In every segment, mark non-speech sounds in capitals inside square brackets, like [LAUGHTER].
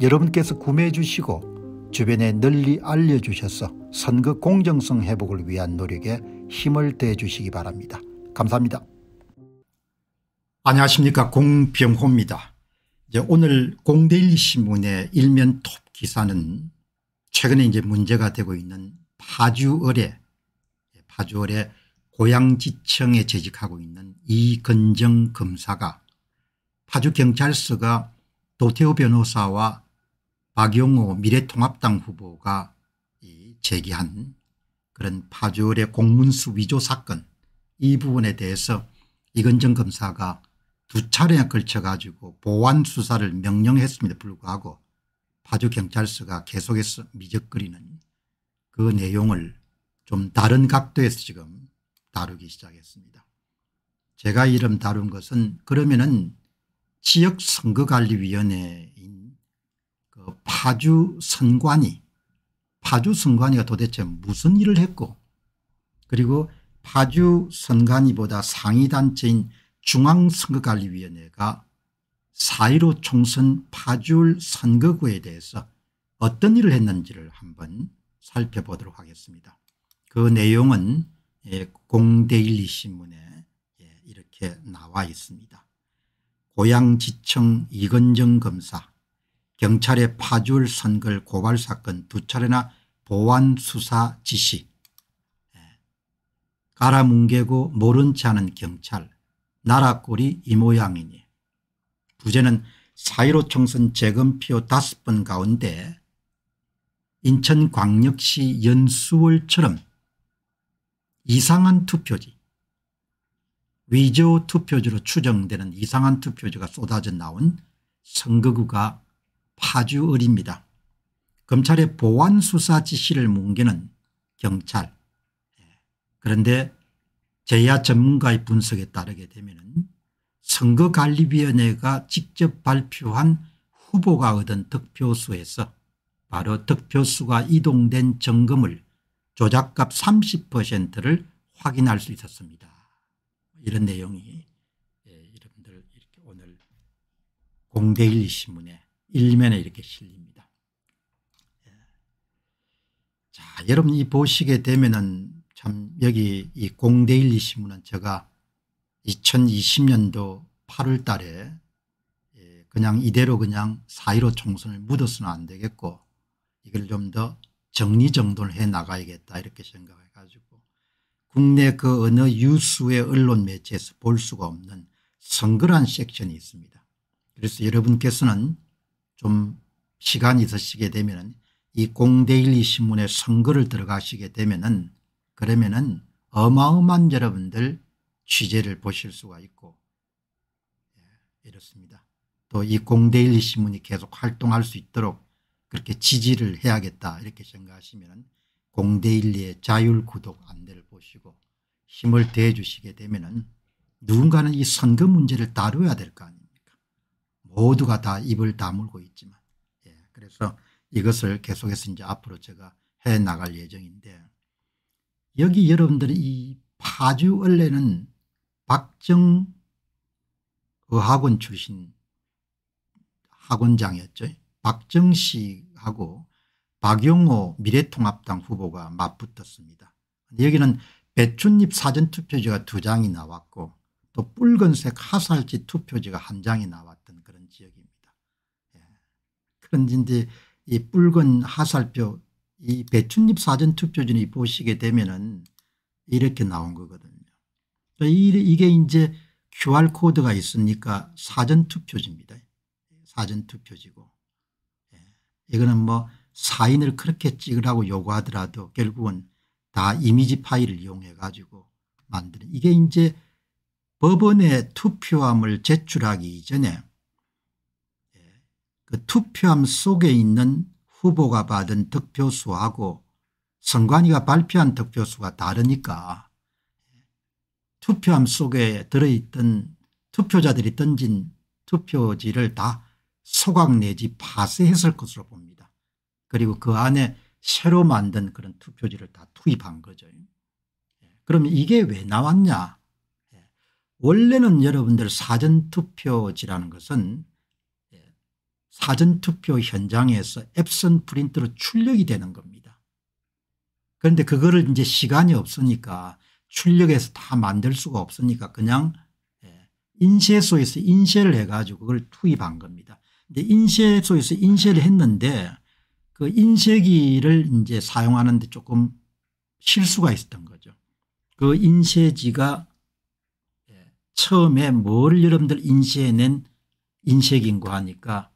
여러분께서 구매해 주시고 주변에 널리 알려주셔서 선거 공정성 회복을 위한 노력에 힘을 대 주시기 바랍니다. 감사합니다. 안녕하십니까 공병호입니다. 이제 오늘 공데일리 신문의 일면 톱 기사는 최근에 이제 문제가 되고 있는 파주을에 파주을에 고양지청에 재직하고 있는 이건정 검사가 파주경찰서가 도태호 변호사와 박용호 미래통합당 후보가 제기한 그런 파주의 공문수 위조 사건 이 부분에 대해서 이건정 검사가 두 차례에 걸쳐 가지고 보완 수사를 명령했음에도 불구하고 파주경찰서가 계속해서 미적거리는 그 내용을 좀 다른 각도에서 지금 다루기 시작했습니다. 제가 이름 다룬 것은 그러면은 지역선거관리위원회의 파주 선관위 파주 선관위가 도대체 무슨 일을 했고 그리고 파주 선관위보다 상위단체인 중앙선거관리위원회가 4.15 총선 파주 선거구에 대해서 어떤 일을 했는지를 한번 살펴보도록 하겠습니다. 그 내용은 예, 공대일리 신문에 예, 이렇게 나와 있습니다. 고양지청 이건정 검사 경찰의 파주을 선글 고발 사건 두 차례나 보완 수사 지시 가라뭉개고 예. 모른 체 않은 경찰 나라 꼴이 이 모양이니 부제는 4.15 총선 재검표 다섯 번 가운데 인천광역시 연수월처럼 이상한 투표지 위조 투표지로 추정되는 이상한 투표지가 쏟아져 나온 선거구가 파주을입니다. 검찰의 보완 수사 지시를 뭉개는 경찰. 예. 그런데 제야 전문가의 분석에 따르게 되면 선거관리위원회가 직접 발표한 후보가 얻은 득표수에서 바로 득표수가 이동된 점검을 조작값 30%를 확인할 수 있었습니다. 이런 내용이 예, 여러분들 이렇게 오늘 공대일 신문에 일면에 이렇게 실립니다. 예. 자, 여러분 이 보시게 되면은 참 여기 이 공대일리 신문은 제가 2020년도 8월 달에 예, 그냥 이대로 그냥 4.15 총선을 묻어서는 안 되겠고 이걸 좀 더 정리정돈을 해 나가야겠다 이렇게 생각해 가지고 국내 그 어느 유수의 언론 매체에서 볼 수가 없는 선거란 섹션이 있습니다. 그래서 여러분께서는 좀 시간이 있으시게 되면이 공데일리 신문에 선거를 들어가시게 되면은 그러면은 어마어마한 여러분들 취재를 보실 수가 있고 예, 이렇습니다. 또 이 공데일리 신문이 계속 활동할 수 있도록 그렇게 지지를 해야겠다 이렇게 생각하시면 공데일리의 자율구독 안내를 보시고 힘을 대주시게 해 되면 은 누군가는 이 선거 문제를 다뤄야 될 거 아닙니까 모두가 다 입을 다물고 있지만 예, 그래서 이것을 계속해서 이제 앞으로 제가 해 나갈 예정인데 여기 여러분들이 이 파주 원래는 박정 의학원 출신 학원장이었죠. 박정식하고 박용호 미래통합당 후보가 맞붙었습니다. 여기는 배춧잎 사전투표지가 두 장이 나왔고 또 붉은색 하살지 투표지가 한 장이 나왔죠. 그런데 이 붉은 하살표 이 배춧잎 사전투표지이 보시게 되면은 이렇게 나온 거거든요. 이게 이제 QR코드가 있으니까 사전투표지입니다. 사전투표지고. 예. 이거는 뭐 사인을 그렇게 찍으라고 요구하더라도 결국은 다 이미지 파일을 이용해 가지고 만드는 이게 이제 법원에 투표함을 제출하기 이전에 그 투표함 속에 있는 후보가 받은 득표수하고 선관위가 발표한 득표수가 다르니까 투표함 속에 들어있던 투표자들이 던진 투표지를 다 소각 내지 파쇄했을 것으로 봅니다. 그리고 그 안에 새로 만든 그런 투표지를 다 투입한 거죠. 예, 그러면 이게 왜 나왔냐 예, 원래는 여러분들 사전투표지라는 것은 사전투표 현장에서 앱선 프린트로 출력이 되는 겁니다. 그런데 그거를 이제 시간이 없으니까 출력해서 다 만들 수가 없으니까 그냥 예, 인쇄소에서 인쇄를 해가지고 그걸 투입한 겁니다. 근데 인쇄소에서 인쇄를 했는데 그 인쇄기를 이제 사용하는데 조금 실수가 있었던 거죠. 그 인쇄지가 예, 처음에 뭘 여러분들 인쇄해낸 인쇄기인고 하니까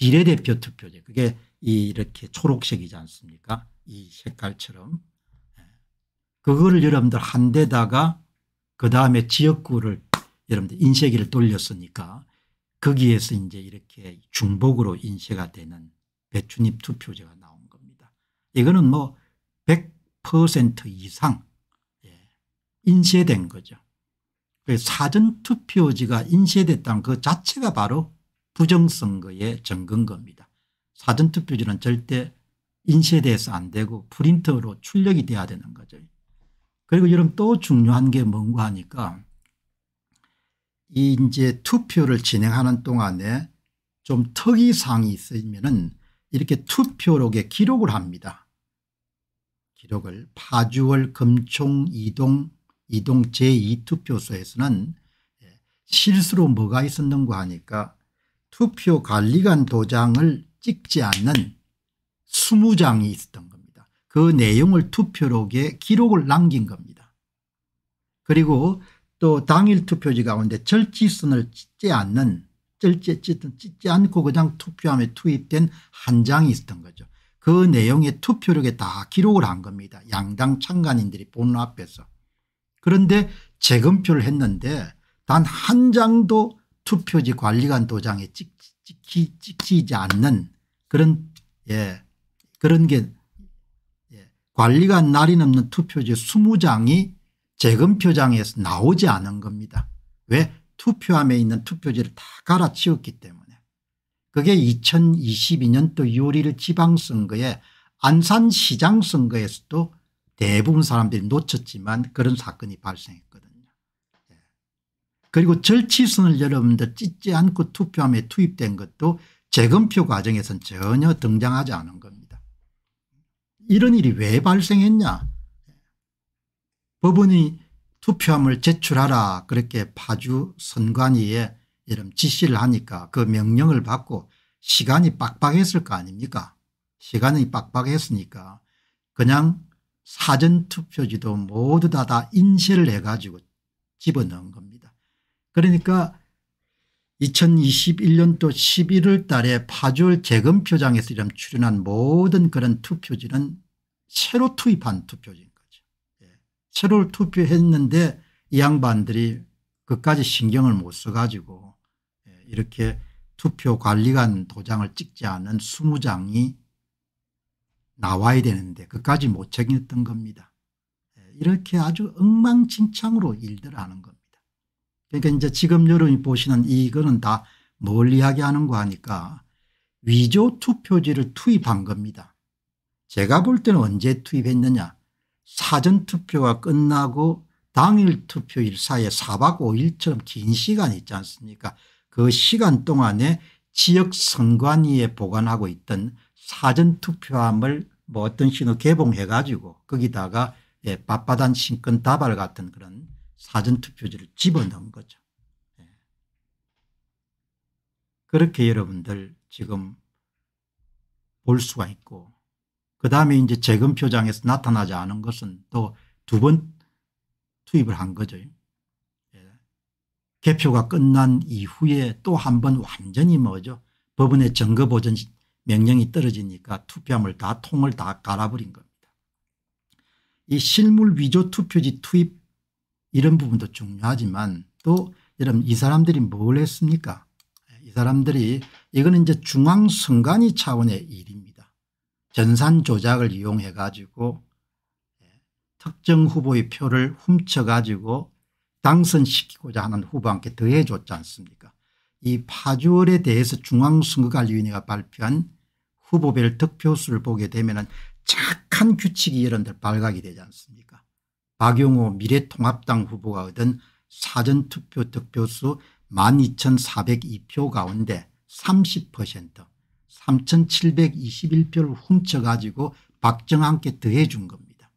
비례대표 투표제 그게 이렇게 초록색이지 않습니까 이 색깔처럼 예. 그거를 여러분들 한 대다가 그 다음에 지역구를 여러분들 인쇄기를 돌렸으니까 거기에서 이제 이렇게 중복으로 인쇄가 되는 배추잎 투표제가 나온 겁니다. 이거는 뭐 100% 이상 예, 인쇄된 거죠. 그 사전투표지가 인쇄됐다는 그 자체가 바로 부정선거의 정근거입니다. 사전투표지는 절대 인쇄돼서 안 되고 프린터로 출력이 돼야 되는 거죠. 그리고 여러분 또 중요한 게 뭔가 하니까 이 이제 투표를 진행하는 동안에 좀 특이사항이 있으면은 이렇게 투표록에 기록을 합니다. 기록을 파주월 금총 이동 이동 제2투표소에서는 실수로 뭐가 있었는가 하니까 투표관리관 도장을 찍지 않는 20장이 있었던 겁니다. 그 내용을 투표록에 기록을 남긴 겁니다. 그리고 또 당일 투표지 가운데 절지선을 찍지 않는 절제 찍지 않고 그냥 투표함에 투입된 한 장이 있었던 거죠. 그 내용의 투표록에다 기록을 한 겁니다. 양당 참관인들이 보는 앞에서. 그런데 재검표를 했는데 단 한 장도 투표지 관리관 도장에 찍, 찍히, 찍히지 않는 그런 예 그런 게 예, 관리관 날이 넘는 투표지 20장이 재검표장에서 나오지 않은 겁니다. 왜 투표함에 있는 투표지를 다 갈아치웠기 때문에 그게 2022년 또 요리를 지방선거에 안산시장 선거에서도 대부분 사람들이 놓쳤지만 그런 사건이 발생했거든요. 그리고 절치선을 여러분들 찢지 않고 투표함에 투입된 것도 재검표 과정에선 전혀 등장하지 않은 겁니다. 이런 일이 왜 발생했냐 법원이 투표함을 제출하라 그렇게 파주 선관위에 이런 지시를 하니까 그 명령을 받고 시간이 빡빡했을 거 아닙니까 시간이 빡빡했으니까 그냥 사전투표지도 모두 다다 인쇄를 해가지고 집어넣은 겁니다. 그러니까 2021년도 11월 달에 파주월 재검표장에서 이름 출연한 모든 그런 투표지는 새로 투입한 투표지인 거죠. 예. 새로 투표했는데 이 양반들이 그까지 신경을 못 써가지고 예. 이렇게 투표관리관 도장을 찍지 않은 20장이 나와야 되는데 그까지 못책임던 겁니다. 예. 이렇게 아주 엉망진창으로 일들 하는 겁니다. 그러니까 이제 지금 여러분이 보시는 이거는 다 멀리하게 하는거 하니까 위조 투표지를 투입한 겁니다. 제가 볼 때는 언제 투입했느냐 사전투표가 끝나고 당일 투표일 사이에 4박 5일처럼 긴 시간 있지 않습니까 그 시간 동안에 지역 선관위에 보관하고 있던 사전투표함을 뭐 어떤 식으로 개봉해 가지고 거기다가 예, 바단 신권 다발 같은 그런 사전투표지를 집어넣은 거죠. 네. 그렇게 여러분들 지금 볼 수가 있고 그 다음에 이제 재검 표장에서 나타나지 않은 것은 또 두 번 투입을 한 거죠. 예. 개표가 끝난 이후에 또 한 번 완전히 뭐죠. 법원의 증거보전 명령이 떨어지니까 투표함을 다 통을 다 갈아버린 겁니다. 이 실물 위조 투표지 투입 이런 부분도 중요하지만 또 여러분 이 사람들이 뭘 했습니까 이 사람들이 이거는 이제 중앙선관위 차원의 일입니다. 전산 조작을 이용해 가지고 예, 특정 후보의 표를 훔쳐 가지고 당선시키고자 하는 후보한테 더해 줬지 않습니까 이 파주월에 대해서 중앙선거관리위원회가 발표한 후보별 득표수를 보게 되면 착한 규칙이 여러분 발각이 되지 않습니까 박용호 미래통합당 후보가 얻은 사전투표 득표수 12,402표 가운데 30% 3,721표를 훔쳐가지고 박정한께 더해준 겁니다.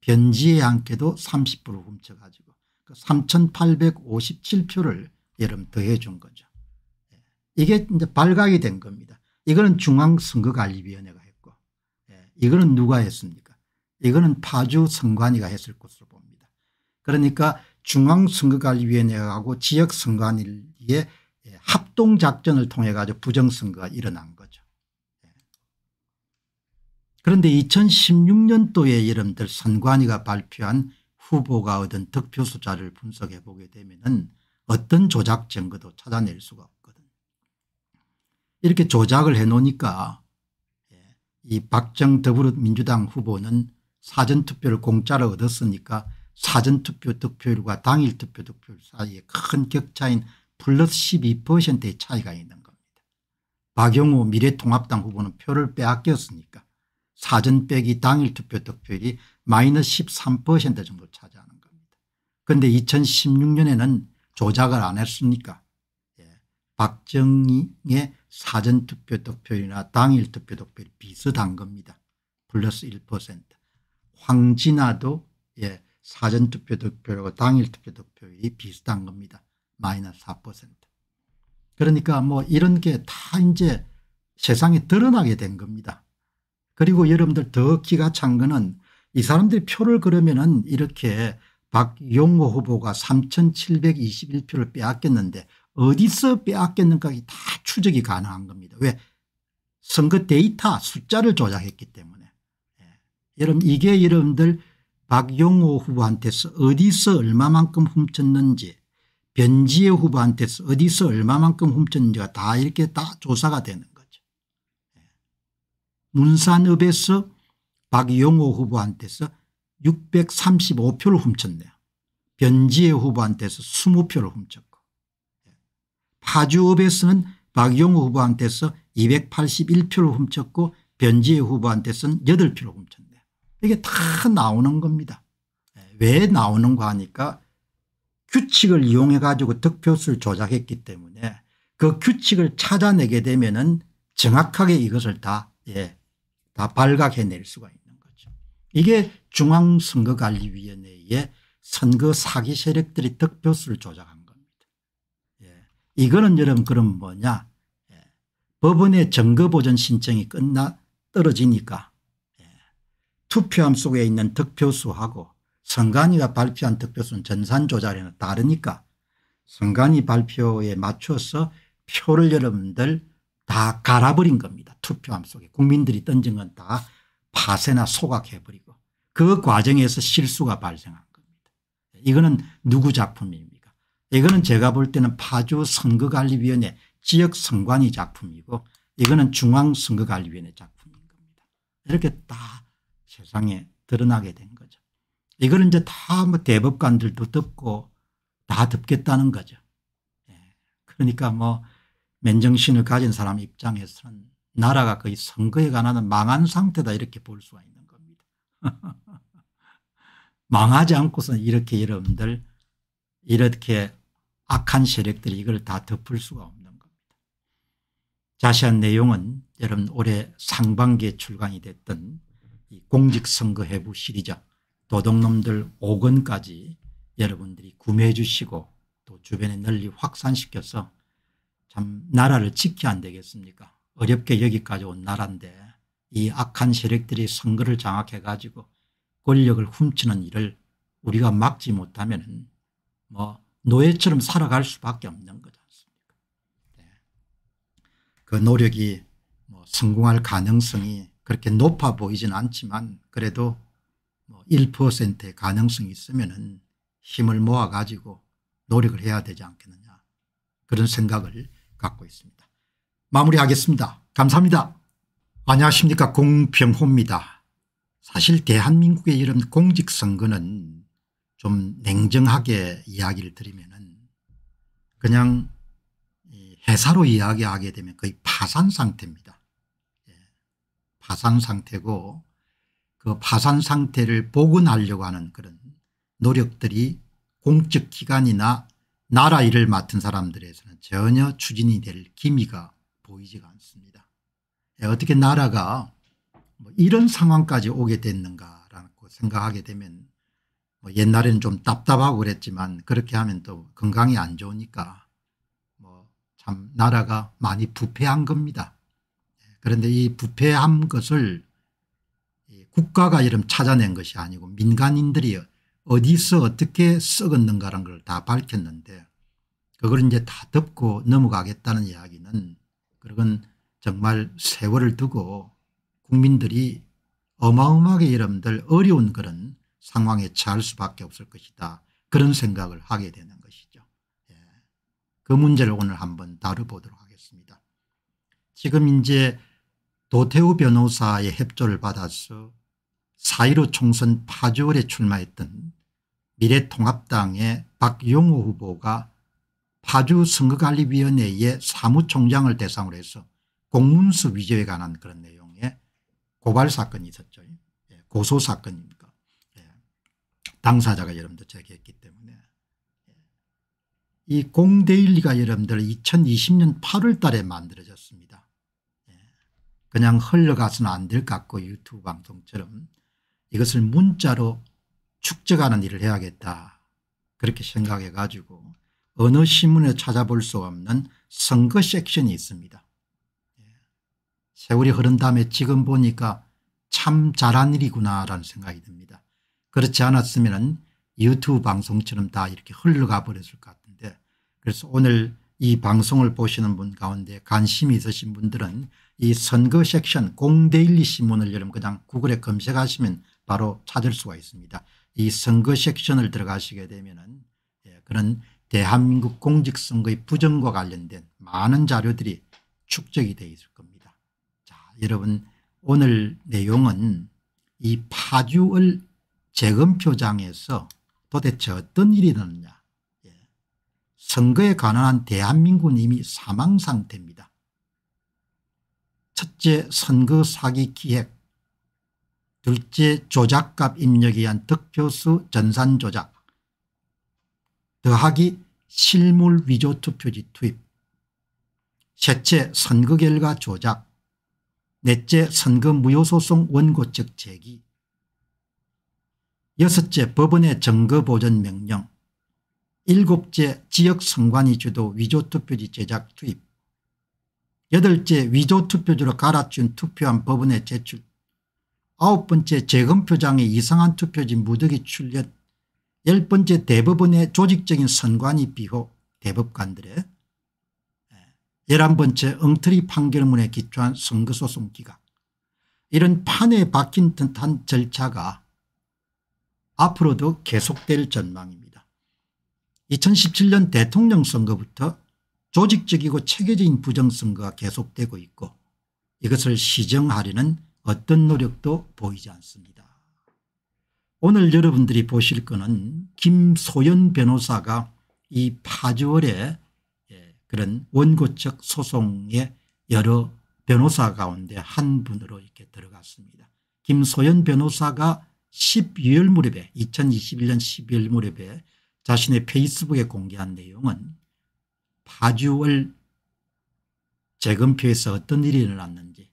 변지의 한께도 30% 훔쳐가지고 3,857표를 그 여름 더해준 거죠. 예. 이게 이제 발각이 된 겁니다. 이거는 중앙선거관리위원회가 했고 예. 이거는 누가 했습니까 이거는 파주 선관위가 했을 것으로 봅니다. 그러니까 중앙선거관리위원회하고 지역선관위의 합동작전을 통해 가지고 부정선거가 일어난 거죠. 그런데 2016년도에 이름들 선관위가 발표한 후보가 얻은 득표 숫자를 분석해 보게 되면 어떤 조작 증거도 찾아낼 수가 없거든 이렇게 조작을 해 놓으니까 이 박정 더불어민주당 후보는 사전투표를 공짜로 얻었으니까 사전투표 득표율과 당일투표 득표율 사이에 큰 격차인 플러스 12%의 차이가 있는 겁니다. 박영호 미래통합당 후보는 표를 빼앗겼으니까 사전 빼기 당일투표 득표율이 마이너스 13% 정도 차지하는 겁니다. 그런데 2016년에는 조작을 안 했으니까 예. 박정희의 사전투표 득표율이나 당일투표 득표율이 비슷한 겁니다. 플러스 1%. 황진아도 예, 사전투표 득표율과 당일투표 득표율이 비슷한 겁니다. 마이너스 4%. 그러니까 뭐 이런 게 다 이제 세상에 드러나게 된 겁니다. 그리고 여러분들 더 기가 찬 거는 이 사람들이 표를 그러면은 이렇게 박용호 후보가 3721표를 빼앗겼는데 어디서 빼앗겼는가가 다 추적이 가능한 겁니다. 왜? 선거 데이터 숫자를 조작했기 때문에. 여러분 이게 여러분들 박용호 후보한테서 어디서 얼마만큼 훔쳤는지 변지혜 후보한테서 어디서 얼마만큼 훔쳤는지가 다 이렇게 다 조사가 되는 거죠. 예. 문산읍에서 박용호 후보한테서 635표를 훔쳤네요. 변지혜 후보한테서 20표를 훔쳤고 예. 파주읍에서는 박용호 후보한테서 281표를 훔쳤고 변지혜 후보한테서는 8표를 훔쳤네요. 이게 다 나오는 겁니다. 왜 나오는가 하니까 규칙을 이용해 가지고 득표수를 조작했기 때문에 그 규칙을 찾아내게 되면 은 정확하게 이것을 다, 예, 다 발각해낼 수가 있는 거죠. 이게 중앙선거관리위원회의 선거 사기 세력들이 득표수를 조작한 겁니다. 예. 이거는 여러분 그럼 뭐냐 예. 법원의 정거보전 신청이 끝나 떨어지니까 투표함 속에 있는 득표수하고 선관위가 발표한 득표수는 전산조작에는 다르니까 선관위 발표에 맞춰서 표를 여러분들 다 갈아버린 겁니다. 투표함 속에 국민들이 던진 건 다 파쇄나 소각해버리고 그 과정에서 실수가 발생한 겁니다. 이거는 누구 작품입니까 이거는 제가 볼 때는 파주 선거관리위원회 지역 선관위 작품이고 이거는 중앙선거관리위원회 작품인 겁니다. 이렇게 다 세상에 드러나게 된 거죠. 이걸 이제 다 뭐 대법관들도 덮고 다 덮겠다는 거죠. 예. 그러니까 뭐 맨정신을 가진 사람 입장에서는 나라가 거의 선거에 관한 망한 상태다 이렇게 볼 수가 있는 겁니다. [LAUGHS] 망하지 않고서 이렇게 여러분들 이렇게 악한 세력들이 이걸 다 덮을 수가 없는 겁니다. 자세한 내용은 여러분 올해 상반기에 출간이 됐던 이 공직선거 해부 시리작 도둑놈들 5권까지 여러분들이 구매해 주시고 또 주변에 널리 확산시켜서 참 나라를 지켜야 안 되겠습니까 어렵게 여기까지 온 나라인데 이 악한 세력들이 선거를 장악해 가지고 권력을 훔치는 일을 우리가 막지 못하면 뭐 노예처럼 살아갈 수밖에 없는 거지 습니까그 네. 노력이 뭐 성공할 가능성이 그렇게 높아 보이진 않지만 그래도 1%의 뭐 가능성이 있으면 힘을 모아 가지고 노력을 해야 되지 않겠느냐 그런 생각을 갖고 있습니다. 마무리하겠습니다. 감사합니다. 안녕하십니까 공병호입니다. 사실 대한민국의 이런 공직선거는 좀 냉정하게 이야기를 드리면 그냥 회사로 이야기하게 되면 거의 파산 상태입니다. 파산 상태고 그 파산 상태를 복원하려고 하는 그런 노력들이 공적기관이나 나라 일을 맡은 사람들에서는 전혀 추진이 될 기미가 보이지가 않습니다. 예, 어떻게 나라가 뭐 이런 상황까지 오게 됐는가라고 생각하게 되면 뭐 옛날에는 좀 답답하고 그랬지만 그렇게 하면 또 건강이 안 좋으니까 뭐참 나라가 많이 부패한 겁니다. 그런데 이부패한 것을 국가가 이름 찾아낸 것이 아니고 민간인들이 어디서 어떻게 썩었는가라는 걸 다 밝혔는데 그걸 이제 다 덮고 넘어가겠다는 이야기는 그건 정말 세월을 두고 국민들이 어마어마하게 여러분들 어려운 그런 상황에 처할 수밖에 없을 것이다. 그런 생각을 하게 되는 것이죠. 예. 그 문제를 오늘 한번 다뤄보도록 하겠습니다. 지금 이제 도태우 변호사의 협조를 받아서 4 1 5 총선 파주월에 출마했던 미래통합당의 박용호 후보가 파주 선거관리위원회의 사무총장을 대상으로 해서 공문서 위조에 관한 그런 내용의 고발 사건이 있었죠. 예, 고소 사건입니까. 예, 당사자가 여러분들 제기했기 때문에 예, 이 공대일리가 여러분들 2020년 8월 달에 만들어졌습니다. 그냥 흘러가서는 안 될 것 같고 유튜브 방송처럼 이것을 문자로 축적하는 일을 해야겠다 그렇게 생각해 가지고 어느 신문에 찾아볼 수 없는 선거 섹션이 있습니다. 예. 세월이 흐른 다음에 지금 보니까 참 잘한 일이구나라는 생각이 듭니다. 그렇지 않았으면 유튜브 방송처럼 다 이렇게 흘러가 버렸을 것 같은데 그래서 오늘 이 방송을 보시는 분 가운데 관심이 있으신 분들은 이 선거 섹션 공데일리 신문을 여러분 그냥 구글에 검색하시면 바로 찾을 수가 있습니다. 이 선거 섹션을 들어가시게 되면 예, 그런 대한민국 공직선거의 부정과 관련된 많은 자료들이 축적이 되어 있을 겁니다. 자 여러분 오늘 내용은 이 파주을 재검표장에서 도대체 어떤 일이 일어났냐 예. 선거에 관한 대한민국은 이 사망 상태입니다. 첫째 선거 사기 기획 둘째 조작값 입력에 의한 득표수 전산 조작 더하기 실물 위조 투표지 투입 셋째 선거 결과 조작 넷째 선거 무효소송 원고측 제기 여섯째 법원의 증거보전 명령 일곱째 지역 선관위 주도 위조투표지 제작 투입 여덟째 위조투표지로 갈아치운 투표한 법원에 제출 아홉 번째 재검표장에 이상한 투표지 무더기 출력 열 번째 대법원의 조직적인 선관위 비호 대법관들의 예. 열한 번째 엉터리 판결문에 기초한 선거소송 기각 이런 판에 박힌 듯한 절차가 앞으로도 계속될 전망입니다. 2017년 대통령 선거부터 조직적이고 체계적인 부정선거가 계속되고 있고 이것을 시정하려는 어떤 노력도 보이지 않습니다. 오늘 여러분들이 보실 것은 김소연 변호사가 이 파주월의 예, 그런 원고적 소송의 여러 변호사 가운데 한 분으로 이렇게 들어갔습니다. 김소연 변호사가 12월 무렵에 2021년 12월 무렵에 자신의 페이스북에 공개한 내용은 파주월 재검표에서 어떤 일이 일어났는지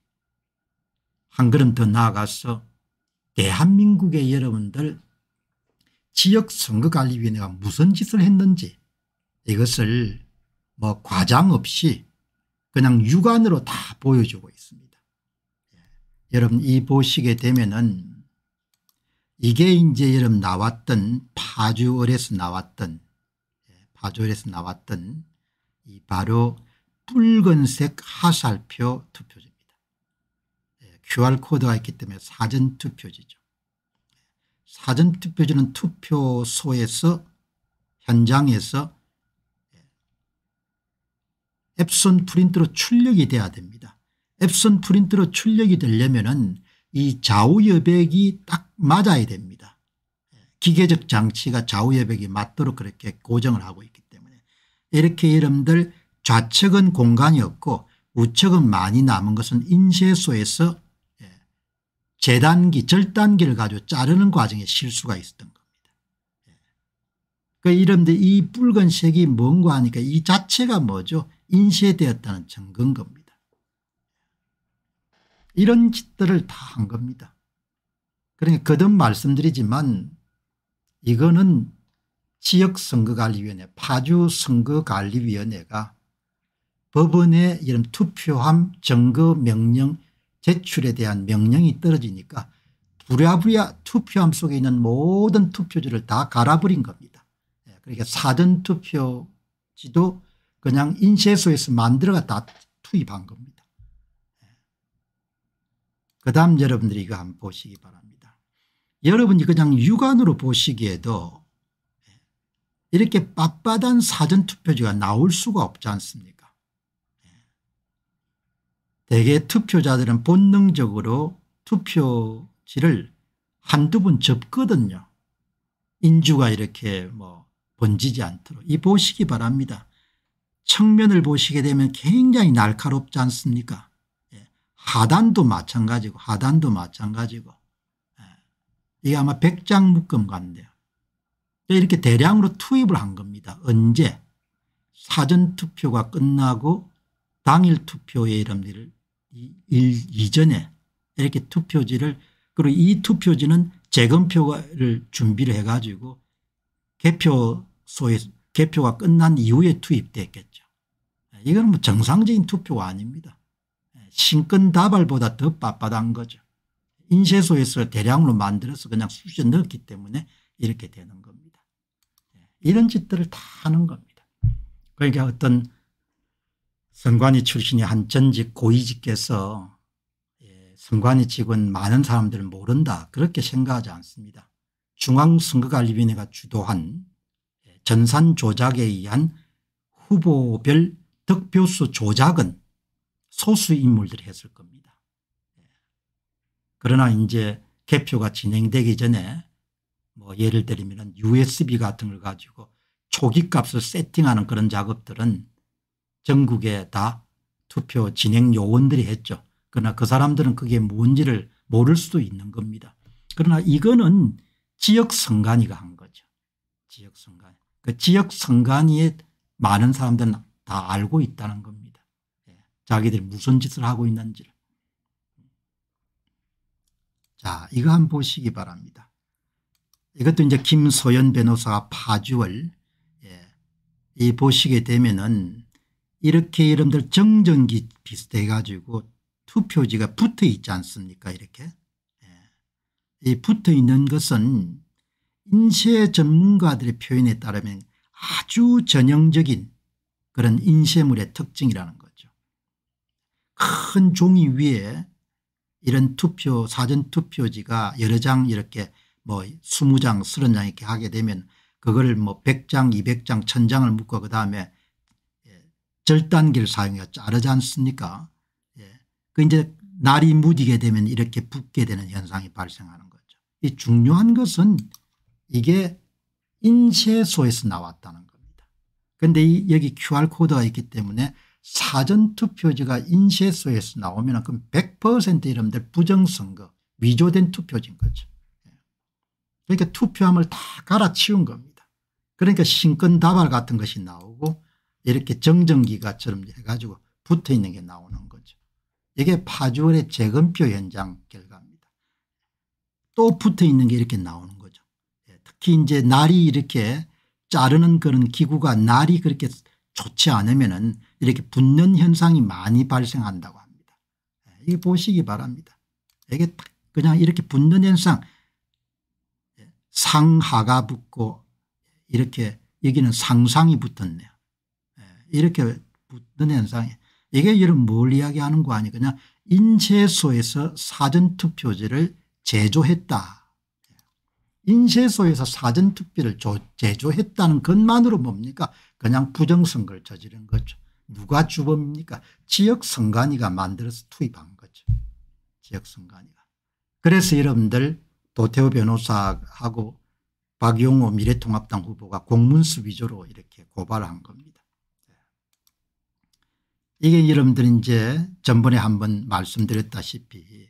한 걸음 더 나아가서 대한민국의 여러분들 지역선거관리위원회가 무슨 짓을 했는지 이것을 뭐 과장 없이 그냥 육안으로 다 보여주고 있습니다. 예. 여러분 이 보시게 되면은 이게 이제 여러분 나왔던 파주월에서 나왔던 예, 파주월에서 나왔던 이 바로 붉은색 하살표 투표지입니다. 예, QR코드가 있기 때문에 사전투표지죠. 사전투표지는 투표소에서 현장에서 예, 앱손 프린트로 출력이 돼야 됩니다. 앱손 프린트로 출력이 되려면 이 좌우여백이 딱 맞아야 됩니다. 예, 기계적 장치가 좌우여백이 맞도록 그렇게 고정을 하고 있기 이렇게 이름들 좌측은 공간이 없고 우측은 많이 남은 것은 인쇄소에서 예, 재단기 절단기를 가지고 자르는 과정에 실수가 있었던 겁니다. 예. 그 이름들 이 붉은 색이 뭔가 하니까 이 자체가 뭐죠 인쇄되었다는 증거인 겁니다. 이런 짓들을 다 한 겁니다. 그러니까 거듭 말씀드리지만 이거는 지역선거관리위원회 파주선거관리위원회가 법원에 이런 투표함 증거 명령 제출에 대한 명령이 떨어지니까 부랴부랴 투표함 속에 있는 모든 투표지를 다 갈아버린 겁니다. 예, 그러니까 사전투표지도 그냥 인쇄소에서 만들어가 다 투입한 겁니다. 예. 그 다음 여러분들이 이거 한번 보시기 바랍니다. 여러분이 그냥 육안으로 보시기에도 이렇게 빳빳한 사전투표지가 나올 수가 없지 않습니까 예. 대개 투표자들은 본능적으로 투표지를 한두 번 접거든요. 인주가 이렇게 뭐 번지지 않도록 이 보시기 바랍니다. 청면을 보시게 되면 굉장히 날카롭지 않습니까 예. 하단도 마찬가지고 하단도 마찬가지고 예. 이게 아마 백장 묶음 같네요. 그러니까 이렇게 대량으로 투입을 한 겁니다. 언제 사전투표가 끝나고 당일 투표에 이런 일을 이전에 이렇게 투표지를 그리고 이 투표지는 재검표를 준비를 해가지고 개표소에 개표가 끝난 이후에 투입됐겠죠. 이건 뭐 정상적인 투표가 아닙니다. 신권 다발보다 더 빳빳한 거죠. 인쇄소에서 대량으로 만들어서 그냥 수시 넣었기 때문에 이렇게 되는 겁니다. 이런 짓들을 다 하는 겁니다. 그러니까 어떤 선관위 출신의 한 전직 고위직께서 예, 선관위 직원 많은 사람들을 모른다 그렇게 생각하지 않습니다. 중앙선거관리위원회가 주도한 예, 전산 조작에 의한 후보별 득표수 조작은 소수 인물들이 했을 겁니다. 예. 그러나 이제 개표가 진행되기 전에 뭐 예를 들면 usb 같은 걸 가지고 초기 값을 세팅하는 그런 작업들은 전국에 다 투표 진행 요원들이 했죠. 그러나 그 사람들은 그게 뭔지를 모를 수도 있는 겁니다. 그러나 이거는 지역 선관위가 한 거죠. 지역 선관위. 그 지역 선관위에 많은 사람들은 다 알고 있다는 겁니다. 예. 자기들이 무슨 짓을 하고 있는지를. 자, 이거 한번 보시기 바랍니다. 이것도 이제 김소연 변호사 파주를 예. 이 보시게 되면은 이렇게 여러분들 정전기 비슷해 가지고 투표지가 붙어 있지 않습니까 이렇게 예. 이 붙어 있는 것은 인쇄 전문가들의 표현에 따르면 아주 전형적인 그런 인쇄물의 특징이라는 거죠. 큰 종이 위에 이런 투표 사전투표지가 여러 장 이렇게 뭐 20장 30장 이렇게 하게 되면 그거를 뭐 100장 200장 1000장을 묶어 그다음에 예, 절단기를 사용해 자르지 않습니까 예. 그 이제 날이 무디게 되면 이렇게 붓게 되는 현상이 발생하는 거죠. 이 중요한 것은 이게 인쇄소에서 나왔다는 겁니다. 그런데 여기 QR코드가 있기 때문에 사전투표지가 인쇄소에서 나오면 그럼 100% 이름들 부정선거 위조된 투표지인 거죠. 이렇게 투표함을 다 갈아치운 겁니다. 그러니까 신권다발 같은 것이 나오고 이렇게 정전기가처럼 해가지고 붙어있는 게 나오는 거죠. 이게 파주월의 재검표 현장 결과입니다. 또 붙어있는 게 이렇게 나오는 거죠. 예, 특히 이제 날이 이렇게 자르는 그런 기구가 날이 그렇게 좋지 않으면 은 이렇게 붙는 현상이 많이 발생한다고 합니다. 예, 이게 보시기 바랍니다. 이게 그냥 이렇게 붙는 현상 상하가 붙고 이렇게 여기는 상상이 붙었네요. 예, 이렇게 붙는 현상이 이게 이런 뭘 이야기하는 거 아니 그냥 인쇄소에서 사전투표지를 제조했다. 예, 인쇄소에서 사전투표를 제조했다는 것만으로 뭡니까 그냥 부정선거를 저지른 거죠. 누가 주범입니까 지역선관위가 만들어서 투입한 거죠. 지역선관위가. 그래서 여러분들 도태우 변호사하고 박용호 미래통합당 후보가 공문수 위조로 이렇게 고발한 겁니다. 예. 이게 여러분들 이제 전번에 한번 말씀드렸다시피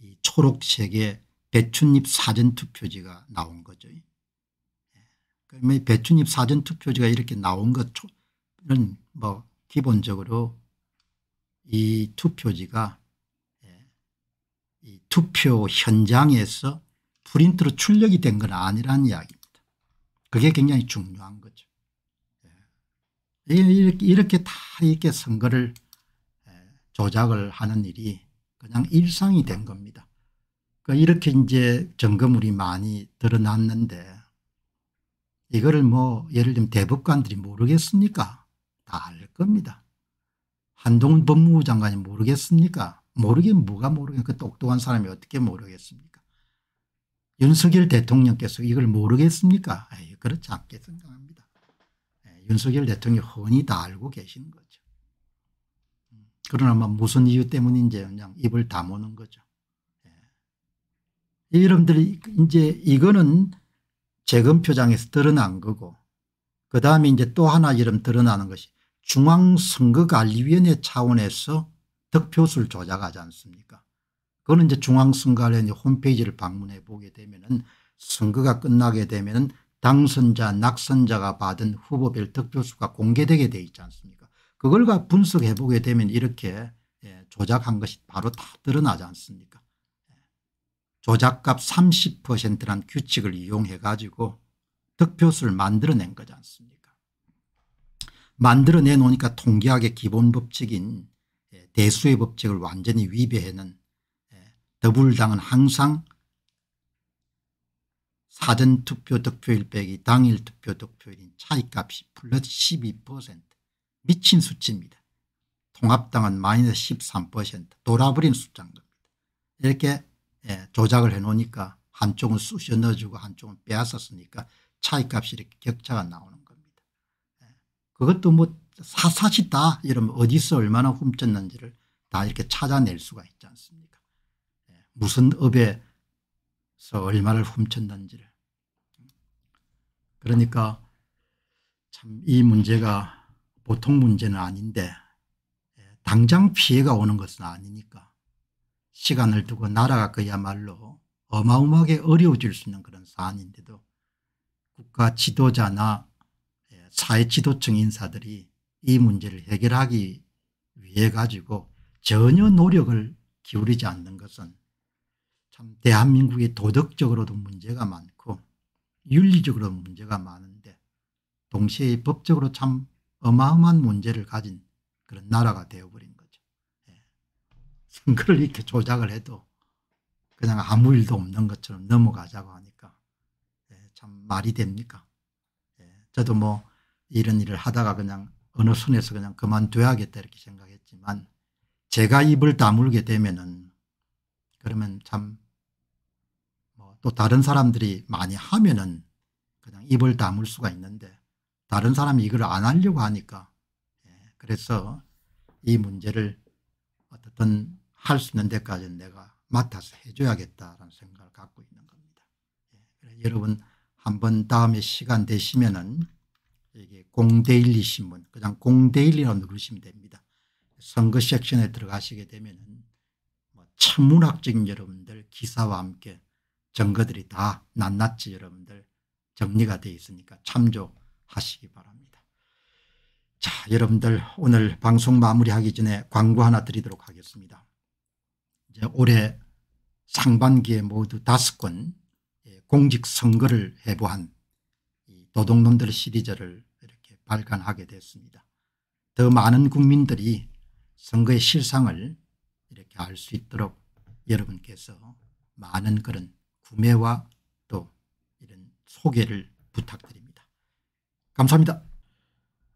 이 초록색의 배춧잎 사전투표지가 나온 거죠. 예. 그러면 배춧잎 사전투표지가 이렇게 나온 것은 뭐 기본적으로 이 투표지가 이 투표 현장에서 프린트로 출력이 된 건 아니라는 이야기입니다. 그게 굉장히 중요한 거죠. 예. 이렇게, 이렇게 다 이렇게 선거를 예, 조작을 하는 일이 그냥 일상이 된 겁니다. 그러니까 이렇게 이제 점검물이 많이 드러났는데 이거를 뭐 예를 들면 대법관들이 모르겠습니까? 다 알 겁니다. 한동훈 법무부 장관이 모르겠습니까? 모르게 뭐가 모르게 그 똑똑한 사람이 어떻게 모르겠습니까 윤석열 대통령께서 이걸 모르겠습니까 에이, 그렇지 않게 생각합니다 에 윤석열 대통령 훤히 다 알고 계시 거죠 음, 그러나 뭐 무슨 이유 때문인지 그냥 입을 다무는 거죠 에 예. 여러분들이 이제 이거는 재검표장에서 드러난 거고 그 다음에 이제 또 하나 이름 드러나는 것이 중앙선거관리위원회 차원에서 득표수를 조작하지 않습니까 그거는 이제 중앙선거관련 홈페이지를 방문해 보게 되면은 선거가 끝나게 되면은 당선자 낙선자가 받은 후보별 득표수가 공개되게 돼 있지 않습니까 그걸 가 분석해 보게 되면 이렇게 예, 조작한 것이 바로 다 드러나지 않습니까 예. 조작값 30%란 규칙을 이용해 가지고 득표수를 만들어낸 거지 않습니까 만들어내 놓으니까 통계학의 기본 법칙인 대수의 법칙을 완전히 위배하는 예, 더불당은 항상 사전투표 득표일 빼기 당일 투표 득표일인 차이값이 플러스 12% 미친 수치입니다. 통합당은 마이너스 13% 돌아버린 숫자인 겁니다. 이렇게 예, 조작을 해놓으니까 한쪽은 쑤셔 넣어주고 한쪽은 빼앗았으니까 차이값이 이렇게 격차가 나오는 겁니다. 예, 그것도 뭐 사사시 다 이러면 어디서 얼마나 훔쳤는지를 다 이렇게 찾아낼 수가 있지 않습니까 예, 무슨 업에서 얼마를 훔쳤는지를 그러니까 참 이 문제가 보통 문제는 아닌데 예, 당장 피해가 오는 것은 아니니까 시간을 두고 나라가 그야말로 어마어마하게 어려워질 수 있는 그런 사안인데도 국가 지도자나 예, 사회 지도층 인사들이 이 문제를 해결하기 위해 가지고 전혀 노력을 기울이지 않는 것은 참 대한민국이 도덕적으로도 문제가 많고 윤리적으로 문제가 많은데 동시에 법적으로 참 어마어마한 문제를 가진 그런 나라가 되어버린 거죠. 예. 선거를 이렇게 조작을 해도 그냥 아무 일도 없는 것처럼 넘어가자고 하니까 예. 참 말이 됩니까? 예. 저도 뭐 이런 일을 하다가 그냥 어느 순에서 그냥 그만둬야겠다 이렇게 생각했지만 제가 입을 다물게 되면은 그러면 참또 뭐 다른 사람들이 많이 하면은 그냥 입을 다물 수가 있는데 다른 사람이 이걸 안 하려고 하니까 예, 그래서 이 문제를 어떻든 할 수 있는 데까지는 내가 맡아서 해줘야겠다라는 생각을 갖고 있는 겁니다. 예, 여러분 한번 다음에 시간 되시면은 공데일리 신문 그냥 공데일리로 누르시면 됩니다. 선거 섹션에 들어가시게 되면 뭐 천문학적인 여러분들 기사와 함께 정거들이 다 낱낱이 여러분들 정리가 되어 있으니까 참조하시기 바랍니다. 자 여러분들 오늘 방송 마무리하기 전에 광고 하나 드리도록 하겠습니다. 이제 올해 상반기에 모두 다섯 건 예, 공직선거를 해부한 노동놈들 시리즈를 발간하게 됐습니다. 더 많은 국민들이 선거의 실상을 이렇게 알 수 있도록 여러분께서 많은 그런 구매와 또 이런 소개를 부탁드립니다. 감사합니다.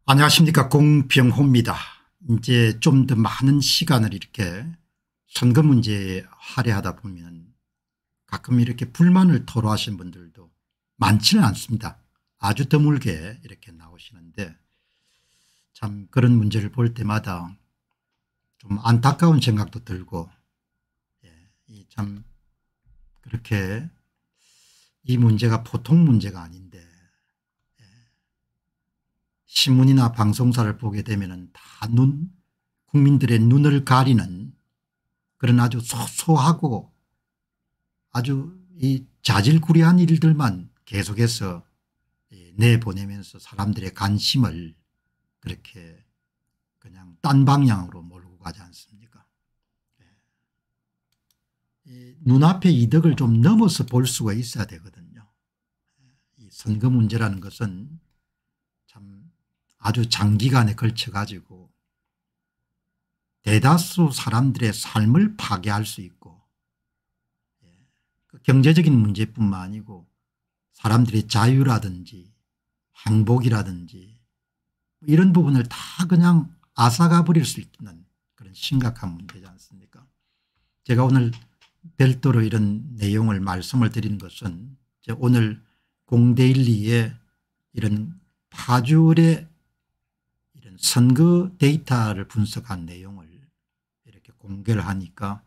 안녕하십니까 공병호입니다. 이제 좀 더 많은 시간을 이렇게 선거 문제에 할애하다 보면 가끔 이렇게 불만을 토로하신 분들도 많지는 않습니다. 아주 드물게 이렇게 나오시는데 참 그런 문제를 볼 때마다 좀 안타까운 생각도 들고 예, 참 그렇게 이 문제가 보통 문제가 아닌데 예, 신문이나 방송사를 보게 되면 다눈 국민들의 눈을 가리는 그런 아주 소소하고 아주 이 자질구레한 일들만 계속해서 내보내면서 사람들의 관심을 그렇게 그냥 딴 방향으로 몰고 가지 않습니까 예. 눈앞의 이득을 좀 넘어서 볼 수가 있어야 되거든요 예. 선거 문제라는 것은 참 아주 장기간에 걸쳐 가지고 대다수 사람들의 삶을 파괴할 수 있고 예. 그 경제적인 문제뿐만 아니고 사람들의 자유라든지 행복이라든지 뭐 이런 부분을 다 그냥 아사가 버릴 수 있는 그런 심각한 문제지 않습니까 제가 오늘 별도로 이런 내용을 말씀을 드린 것은 오늘 공대일리에 이런 파주의 이런 선거 데이터를 분석한 내용을 이렇게 공개를 하니까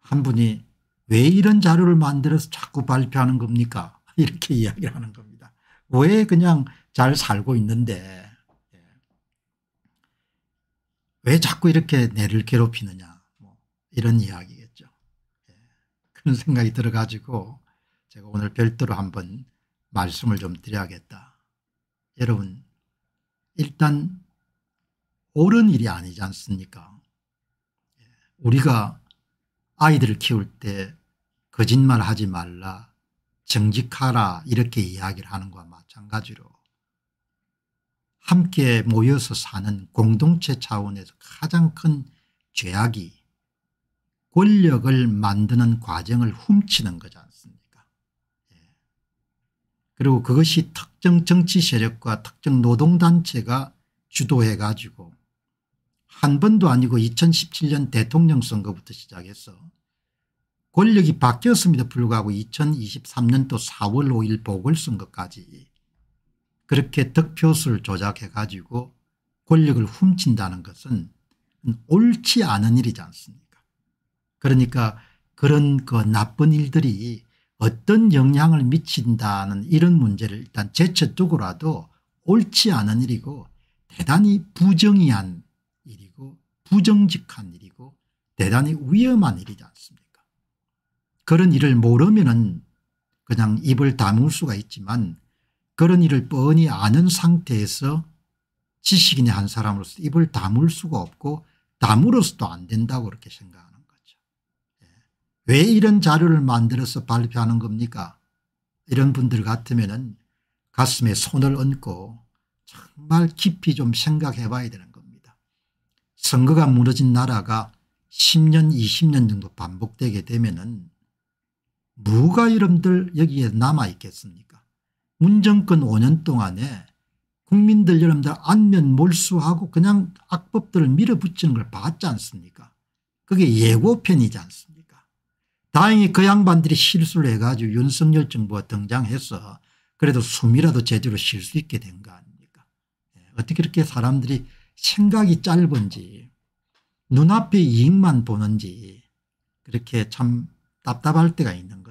한 분이 왜 이런 자료를 만들어서 자꾸 발표하는 겁니까 이렇게 이야기를 하는 겁니다. 왜 그냥 잘 살고 있는데 예. 왜 자꾸 이렇게 내를 괴롭히느냐 뭐 이런 이야기겠죠. 예. 그런 생각이 들어가지고 제가 오늘 별도로 한번 말씀을 좀 드려야겠다. 여러분 일단 옳은 일이 아니지 않습니까 예. 우리가 아이들을 키울 때 거짓말하지 말라 정직하라 이렇게 이야기를 하는 것과 마찬가지로 함께 모여서 사는 공동체 차원에서 가장 큰 죄악이 권력을 만드는 과정을 훔치는 거지 않습니까 예. 그리고 그것이 특정 정치 세력과 특정 노동단체가 주도해 가지고 한 번도 아니고 2017년 대통령 선거부터 시작해서 권력이 바뀌었음에도 불구하고 2023년도 4월 5일 보궐선거까지 그렇게 득표수를 조작해 가지고 권력을 훔친다는 것은 옳지 않은 일이지 않습니까 그러니까 그런 그 나쁜 일들이 어떤 영향을 미친다는 이런 문제를 일단 제쳐두고라도 옳지 않은 일이고 대단히 부정이한 일이고 부정직한 일이고 대단히 위험한 일이지 않습니까 그런 일을 모르면 그냥 입을 다물 수가 있지만 그런 일을 뻔히 아는 상태에서 지식인의 한 사람으로서 입을 다물 수가 없고 다물어서도 안 된다고 그렇게 생각하는 거죠. 예. 왜 이런 자료를 만들어서 발표하는 겁니까 이런 분들 같으면 은 가슴에 손을 얹고 정말 깊이 좀 생각해 봐야 되는 겁니다. 선거가 무너진 나라가 10년 20년 정도 반복되게 되면 은 무가 이름들 여기에 남아있겠습니까 문정권 5년 동안에 국민들 여러분들 안면 몰수하고 그냥 악법들을 밀어붙이는 걸 봤지 않습니까 그게 예고편이지 않습니까 다행히 그 양반들이 실수를 해가지고 윤석열 정부가 등장해서 그래도 숨이라도 제대로 쉴 수 있게 된 거 아닙니까 예, 어떻게 이렇게 사람들이 생각이 짧은지 눈앞에 이익만 보는지 그렇게 참 답답할 때가 있는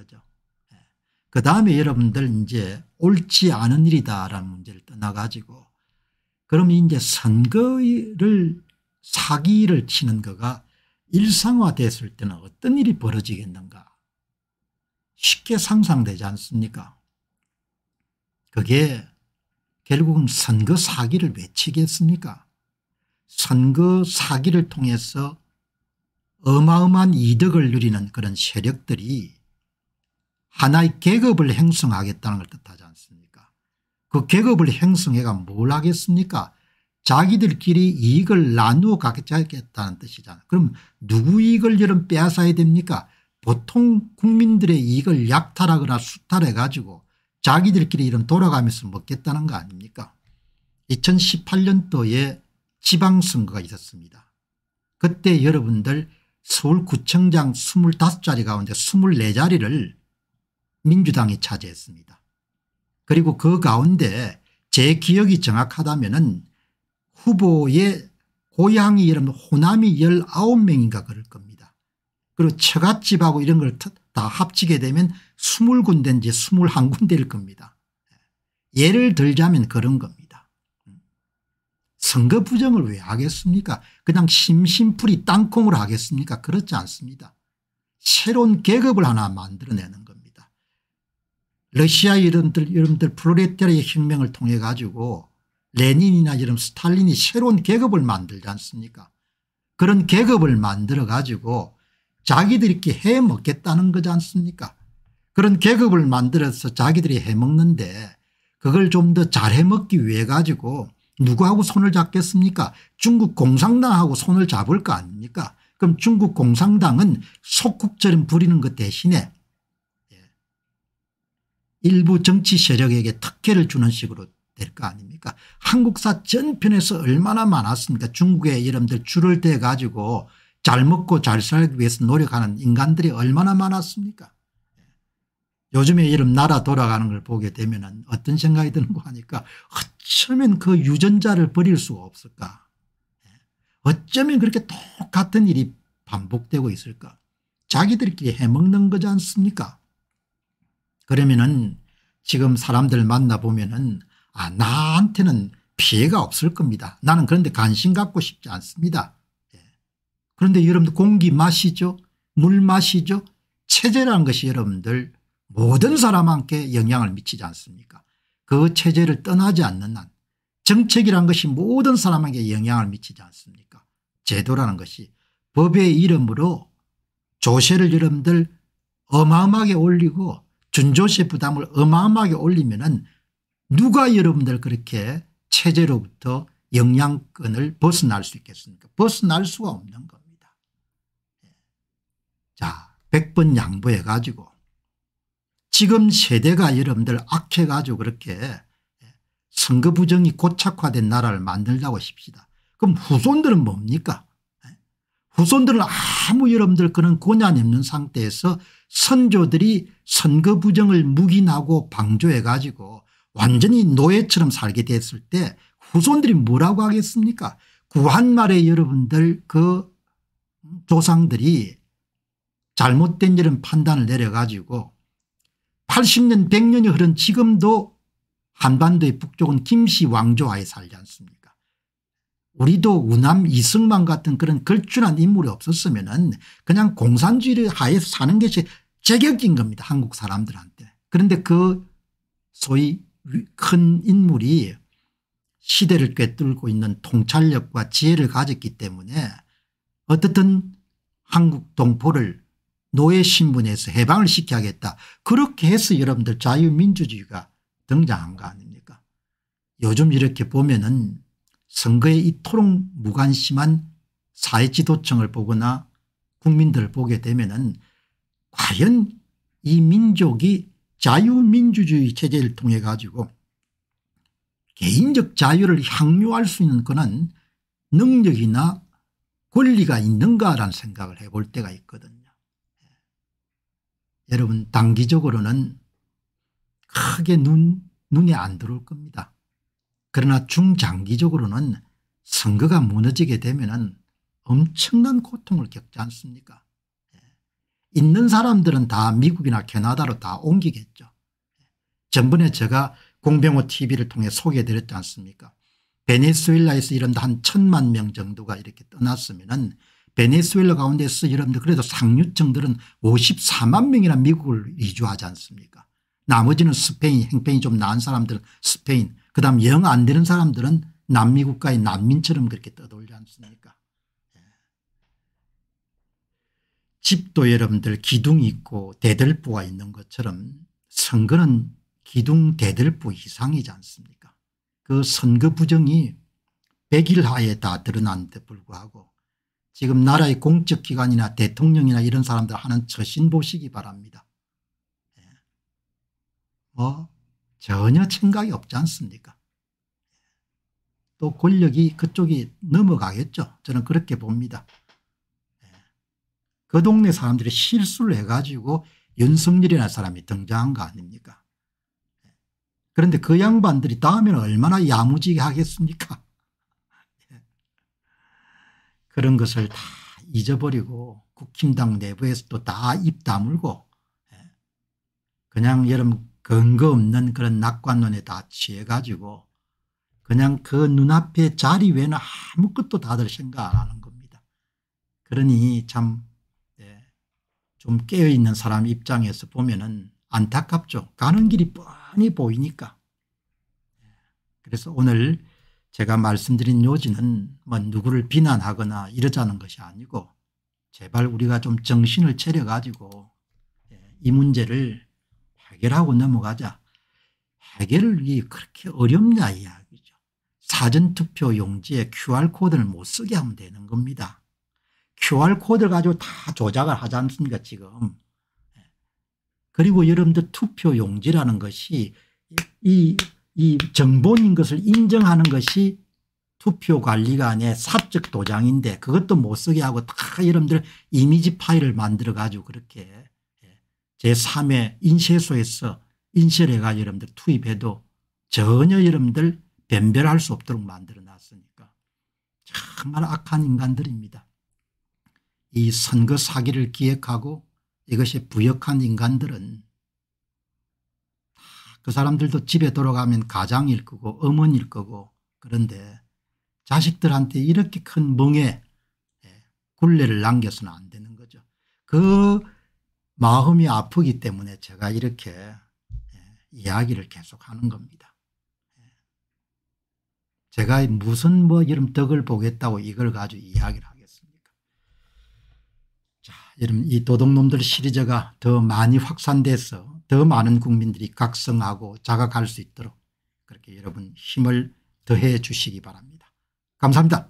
그 다음에 여러분들 이제 옳지 않은 일이다라는 문제를 떠나가지고 그럼 이제 선거를 사기를 치는 거가 일상화됐을 때는 어떤 일이 벌어지겠는가 쉽게 상상되지 않습니까 그게 결국은 선거 사기를 외치겠습니까 선거 사기를 통해서 어마어마한 이득을 누리는 그런 세력들이 하나의 계급을 형성하겠다는 걸 뜻하지 않습니까 그 계급을 형성해가 뭘 하겠습니까 자기들끼리 이익을 나누어 가겠다는 뜻이잖아요 그럼 누구 이익을 이런 빼앗아야 됩니까 보통 국민들의 이익을 약탈하거나 수탈해 가지고 자기들끼리 이런 돌아가면서 먹겠다는 거 아닙니까 2018년도에 지방선거가 있었습니다. 그때 여러분들 서울구청장 25자리 가운데 24자리를 민주당이 차지했습니다. 그리고 그 가운데 제 기억이 정확하다면 후보의 고향이 이름 호남이 19명인가 그럴 겁니다. 그리고 처갓집하고 이런 걸 다 합치게 되면 20군데인지 21군데일 겁니다. 예를 들자면 그런 겁니다. 선거 부정을 왜 하겠습니까 그냥 심심풀이 땅콩을 하겠습니까 그렇지 않습니다. 새로운 계급을 하나 만들어내는 러시아 이름들 여러분들 프로레타리의 혁명을 통해 가지고 레닌이나 이런 스탈린이 새로운 계급을 만들지 않습니까 그런 계급을 만들어 가지고 자기들끼리 해먹겠다는 거지 않습니까 그런 계급을 만들어서 자기들이 해먹는데 그걸 좀 더 잘 해먹기 위해 가지고 누구하고 손을 잡겠습니까 중국 공산당하고 손을 잡을 거 아닙니까 그럼 중국 공산당은 속국처럼 부리는 것 대신에 일부 정치 세력에게 특혜를 주는 식으로 될 거 아닙니까 한국사 전편에서 얼마나 많았습니까 중국의 여러분들 줄을 대 가지고 잘 먹고 잘 살기 위해서 노력하는 인간들이 얼마나 많았습니까 요즘에 이런 나라 돌아가는 걸 보게 되면 어떤 생각이 드는 거 하니까 어쩌면 그 유전자를 버릴 수가 없을까 어쩌면 그렇게 똑같은 일이 반복되고 있을까 자기들끼리 해먹는 거지 않습니까 그러면은 지금 사람들 만나보면은 아 나한테는 피해가 없을 겁니다. 나는 그런데 관심 갖고 싶지 않습니다. 예. 그런데 여러분들 공기 마시죠 물 마시죠 체제라는 것이 여러분들 모든 사람한테 영향을 미치지 않습니까 그 체제를 떠나지 않는 한 정책이란 것이 모든 사람에게 영향을 미치지 않습니까 제도라는 것이 법의 이름으로 조세를 여러분들 어마어마하게 올리고 준조세 부담을 어마어마하게 올리면은 누가 여러분들 그렇게 체제로부터 영향권을 벗어날 수 있겠습니까? 벗어날 수가 없는 겁니다. 예. 자, 100번 양보해 가지고 지금 세대가 여러분들 악해 가지고 그렇게 예, 선거 부정이 고착화된 나라를 만들다고 십시다. 그럼 후손들은 뭡니까? 후손들은 아무 여러분들 그런 고난이 없는 상태에서 선조들이 선거 부정을 묵인하고 방조해 가지고 완전히 노예처럼 살게 됐을 때 후손들이 뭐라고 하겠습니까 구한말에 여러분들 그 조상들이 잘못된 이런 판단을 내려가지고 80년 100년이 흐른 지금도 한반도의 북쪽은 김씨 왕조하에 살지 않습니까 우리도 우남 이승만 같은 그런 걸출한 인물이 없었으면 은 그냥 공산주의 를 하에 사는 것이 제격인 겁니다. 한국 사람들한테. 그런데 그 소위 큰 인물이 시대를 꿰뚫고 있는 통찰력과 지혜를 가졌기 때문에 어떻든 한국 동포를 노예 신분에서 해방을 시켜야겠다. 그렇게 해서 여러분들 자유민주주의가 등장한 거 아닙니까 요즘 이렇게 보면은 선거에 이토록 무관심한 사회지도층을 보거나 국민들을 보게 되면 은 과연 이 민족이 자유민주주의 체제를 통해 가지고 개인적 자유를 향유할 수 있는 그는 능력이나 권리가 있는가라는 생각을 해 볼 때가 있거든요. 여러분 단기적으로는 크게 눈, 눈에 안 들어올 겁니다. 그러나 중장기적으로는 선거가 무너지게 되면 엄청난 고통을 겪지 않습니까 예. 있는 사람들은 다 미국이나 캐나다로 다 옮기겠죠. 예. 전번에 제가 공병호 tv를 통해 소개해드렸지 않습니까 베네수엘라에서 이런 한 천만 명 정도가 이렇게 떠났으면 베네수엘라 가운데서 여러분들 그래도 상류층들은 54만 명이나 미국을 이주하지 않습니까 나머지는 스페인 행편이 좀 나은 사람들은 스페인 그다음 영 안 되는 사람들은 남미 국가의 난민처럼 그렇게 떠돌지 않습니까 예. 집도 여러분들 기둥이 있고 대들보가 있는 것처럼 선거는 기둥 대들보 이상이지 않습니까 그 선거 부정이 100일 하에 다드러났데 불구하고 지금 나라의 공적기관이나 대통령이나 이런 사람들 하는 처신 보시기 바랍니다. 예. 뭐 전혀 생각이 없지 않습니까? 또 권력이 그쪽이 넘어가겠죠. 저는 그렇게 봅니다. 예. 그 동네 사람들이 실수를 해가지고 윤석열이라는 사람이 등장한 거 아닙니까? 예. 그런데 그 양반들이 다음에는 얼마나 야무지게 하겠습니까? [LAUGHS] 예. 그런 것을 다 잊어버리고 국힘당 내부에서도 다입 다물고 그냥 여러분 근거 없는 그런 낙관론에 다 취해가지고 그냥 그 눈앞에 자리 외에는 아무것도 다들 생각 안 하는 겁니다. 그러니 참좀 예, 깨어있는 사람 입장에서 보면은 안타깝죠. 가는 길이 뻔히 보이니까. 예, 그래서 오늘 제가 말씀드린 요지는 뭐 누구를 비난하거나 이러자는 것이 아니고 제발 우리가 좀 정신을 차려가지고 예, 이 문제를 해결하고 넘어가자. 해결이 그렇게 어렵냐 이야기죠. 사전투표 용지에 QR코드를 못 쓰게 하면 되는 겁니다. QR코드를 가지고 다 조작을 하지 않습니까 지금. 예. 그리고 여러분들 투표 용지라는 것이 이, 이 정본인 것을 인정하는 것이 투표관리관의 사적 도장인데 그것도 못 쓰게 하고 다 여러분들 이미지 파일을 만들어 가지고 그렇게 제3의 인쇄소에서 인쇄해 가 여러분들 투입해도 전혀 여러분들 변별할 수 없도록 만들어 놨으니까 정말 악한 인간들입니다. 이 선거 사기를 기획하고 이것이 부역한 인간들은 그 사람들도 집에 돌아가면 가장일 거고 어머니일 거고 그런데 자식들한테 이렇게 큰 멍에 예, 굴레를 남겨서는 안 되는 거죠. 그 마음이 아프기 때문에 제가 이렇게 예, 이야기를 계속하는 겁니다. 예. 제가 무슨 뭐 이런 덕을 보겠다고 이걸 가지고 이야기를 하겠습니까. 자, 이런 이 도둑놈들 시리즈가 더 많이 확산돼서 더 많은 국민들이 각성하고 자각할 수 있도록 그렇게 여러분 힘을 더해 주시기 바랍니다. 감사합니다.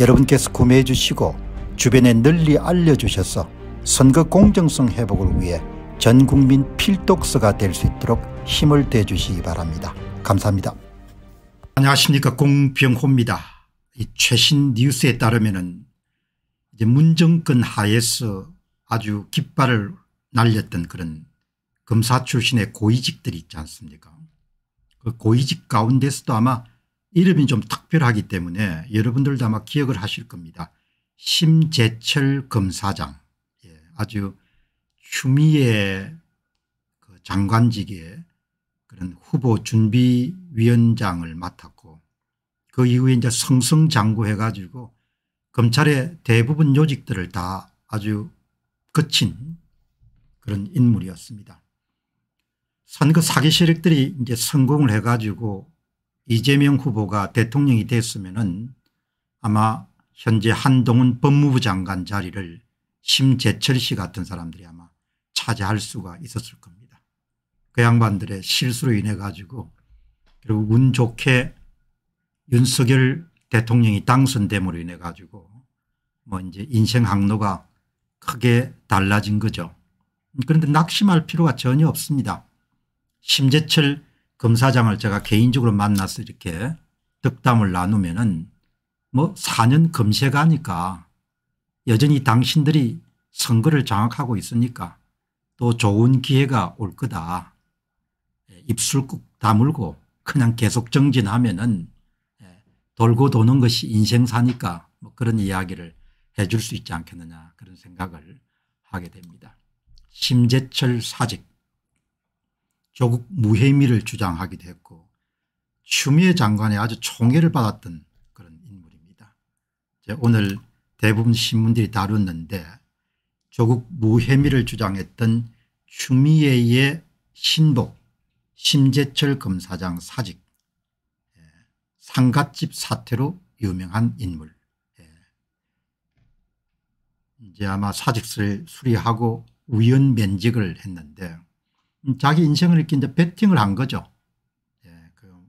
여러분께서 구매해 주시고 주변에 널리 알려주셔서 선거 공정성 회복을 위해 전국민 필독서가 될 수 있도록 힘을 대주시기 바랍니다. 감사합니다. 안녕하십니까 공병호입니다. 최신 뉴스에 따르면 이제 문정권 하에서 아주 깃발을 날렸던 그런 검사 출신의 고위직들이 있지 않습니까 그 고위직 가운데서도 아마 이름이 좀 특별하기 때문에 여러분들도 아마 기억을 하실 겁니다. 심재철 검사장 예, 아주 추미애 그 장관직에 그런 후보 준비위원장을 맡았고 그 이후에 이제 성성장구해 가지고 검찰의 대부분 요직들을 다 아주 거친 그런 인물이었습니다. 선거 사기 세력들이 이제 성공을 해가지고 이재명 후보가 대통령이 됐으면 아마 현재 한동훈 법무부 장관 자리를 심재철 씨 같은 사람들이 아마 차지할 수가 있었을 겁니다. 그 양반들의 실수로 인해 가지고 결국 운 좋게 윤석열 대통령이 당선됨으로 인해 가지고 뭐 이제 인생 항로가 크게 달라진 거죠. 그런데 낙심할 필요가 전혀 없습니다. 심재철 검사장을 제가 개인적으로 만나서 이렇게 덕담을 나누면은 뭐 4년 검색하니까 여전히 당신들이 선거를 장악하고 있으니까 또 좋은 기회가 올 거다. 예, 입술 꾹 다물고 그냥 계속 정진하면은 예, 돌고 도는 것이 인생사니까 뭐 그런 이야기를 해줄 수 있지 않겠느냐 그런 생각을 하게 됩니다. 심재철 사직 조국 무혐의를 주장하기도 했고 추미애 장관의 아주 총애를 받았던 그런 인물입니다. 오늘 대부분 신문들이 다뤘는데 조국 무혐의를 주장했던 추미애의 신복 심재철 검사장 사직 예, 상갓집 사태로 유명한 인물 예. 이제 아마 사직을 수리하고 우연 면직을 했는데 음, 자기 인생을 이렇게 이제 배팅을 한 거죠. 예, 그뭐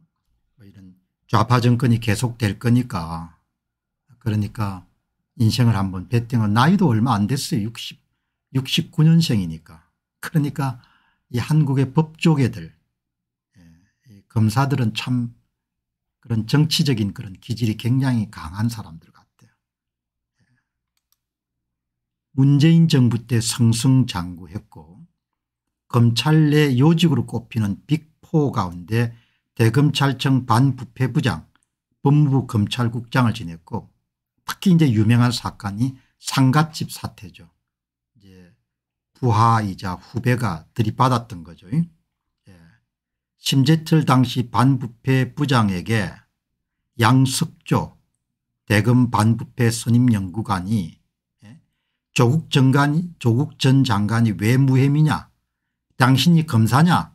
이런 좌파 정권이 계속 될 거니까 그러니까 인생을 한번 배팅은 나이도 얼마 안 됐어요. 60, 69년생이니까. 그러니까 이 한국의 법조계들 예, 검사들은 참 그런 정치적인 그런 기질이 굉장히 강한 사람들 같아요. 예. 문재인 정부 때 성승장구했고 검찰 내 요직으로 꼽히는 빅4 가운데 대검찰청 반부패부장 법무부 검찰국장을 지냈고 특히 이제 유명한 사건이 상갓집 사태죠. 이제 부하이자 후배가 들이받았던 거죠. 예. 심재철 당시 반부패 부장에게 양석조 대검 반부패 선임연구관이 예, 관이 조국 전 장관이 왜 무혐의냐 당신이 검사냐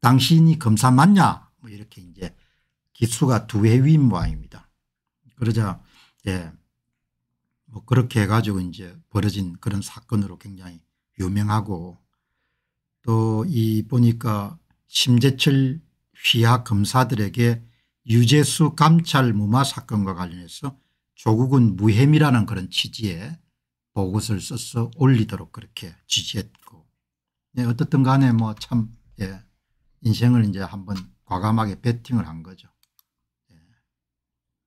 당신이 검사 맞냐 뭐 이렇게 이제 기수가 두 회위인 모양입니다. 그러자 예, 뭐 그렇게 해가지고 이제 벌어진 그런 사건으로 굉장히 유명하고 또 이 보니까 심재철 휘하 검사들에게 유재수 감찰 무마 사건과 관련해서 조국은 무혐의라는 그런 취지의 보고서를 써서 올리도록 그렇게 지지했 예, 어떻든 간에 뭐 참, 예, 인생을 이제 한번 과감하게 배팅을 한 거죠. 예.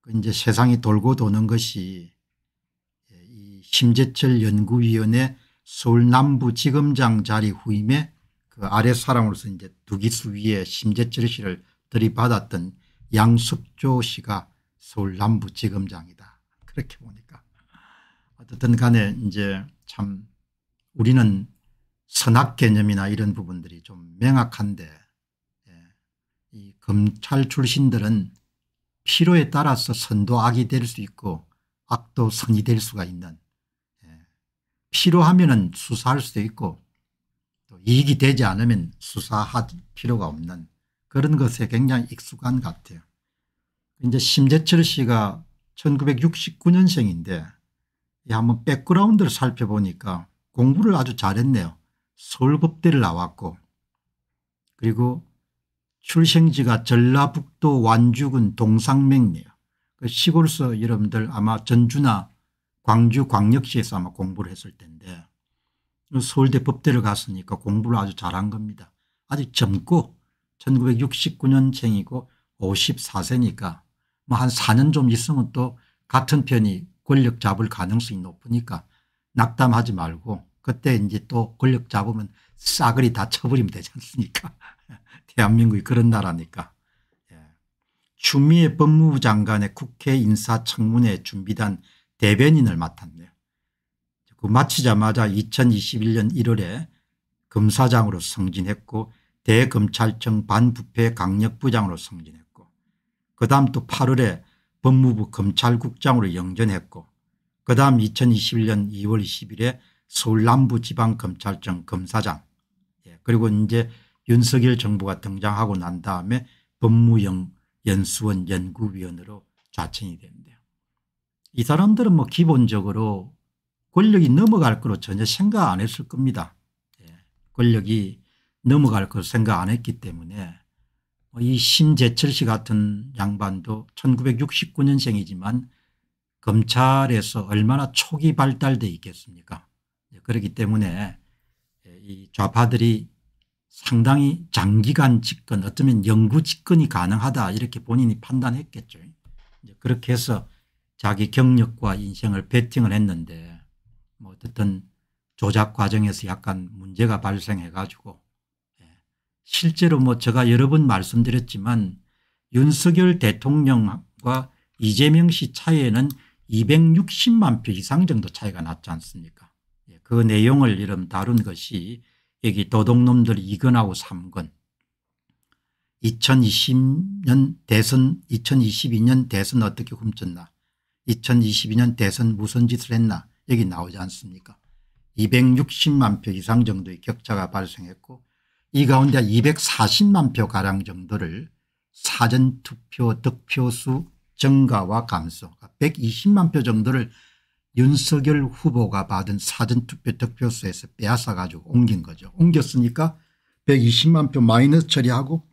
그 이제 세상이 돌고 도는 것이 예, 이 심재철 연구위원회 서울 남부 지검장 자리 후임에 그 아래 사람으로서 이제 두기수 위에 심재철 씨를 들이받았던 양숙조 씨가 서울 남부 지검장이다. 그렇게 보니까 어떻든 간에 이제 참 우리는 선악 개념이나 이런 부분들이 좀 명확한데 예, 이 검찰 출신들은 필요에 따라서 선도 악이 될 수 있고 악도 선이 될 수가 있는 예, 필요하면 은 수사할 수도 있고 또 이익이 되지 않으면 수사할 필요가 없는 그런 것에 굉장히 익숙한 것 같아요. 이제 심재철 씨가 1969년생인데 한번 백그라운드를 살펴보니까 공부를 아주 잘했네요. 서울법대를 나왔고 그리고 출생지가 전라북도 완주군 동상맥리예요그 시골서 여러분들 아마 전주나 광주 광역시에서 아마 공부를 했을 텐데 서울대 법대를 갔으니까 공부를 아주 잘한 겁니다. 아직 젊고 1969년생이고 54세니까 뭐 한 4년 좀 있으면 또 같은 편이 권력 잡을 가능성이 높으니까 낙담하지 말고 그때 이제 또 권력 잡으면 싸그리 다 쳐버리면 되지 않습니까? [LAUGHS] 대한민국이 그런 나라니까. 예. 추미애 법무부 장관의 국회 인사청문회 준비단 대변인을 맡았네요. 그 마치자마자 2021년 1월에 검사장으로 승진했고 대검찰청 반부패 강력부장으로 승진했고 그 다음 또 8월에 법무부 검찰국장으로 영전했고 그 다음 2021년 2월 20일에 서울 남부지방검찰청 검사장 예, 그리고 이제 윤석열 정부가 등장하고 난 다음에 법무연 수원 연구위원으로 좌천이 되는요이 사람들은 뭐 기본적으로 권력이 넘어갈 거로 전혀 생각 안 했을 겁니다. 예, 권력이 넘어갈 걸 생각 안 했기 때문에 뭐 이 심재철 씨 같은 양반도 1969년생이지만 검찰에서 얼마나 초기 발달돼 있겠습니까 그렇기 때문에 예, 이 좌파들이 상당히 장기간 집권 어쩌면 영구 집권이 가능하다 이렇게 본인이 판단했겠죠. 그렇게 해서 자기 경력과 인생을 베팅을 했는데 뭐 어쨌든 조작 과정에서 약간 문제가 발생해 가지고 예, 실제로 뭐 제가 여러 번 말씀드렸지만 윤석열 대통령과 이재명 씨 차이에는 260만 표 이상 정도 차이가 났지 않습니까 그 내용을 이름 다룬 것이 여기 도둑놈들 2건하고 3건 2020년 대선 2022년 대선 어떻게 훔쳤나 2022년 대선 무슨 짓을 했나 여기 나오지 않습니까 260만 표 이상 정도의 격차가 발생했고 이 가운데 240만 표가량 정도를 사전투표 득표수 증가와 감소 120만 표 정도를 윤석열 후보가 받은 사전투표 득표수에서 빼앗아 가지고 옮긴 거죠. 옮겼으니까 120만 표 마이너스 처리하고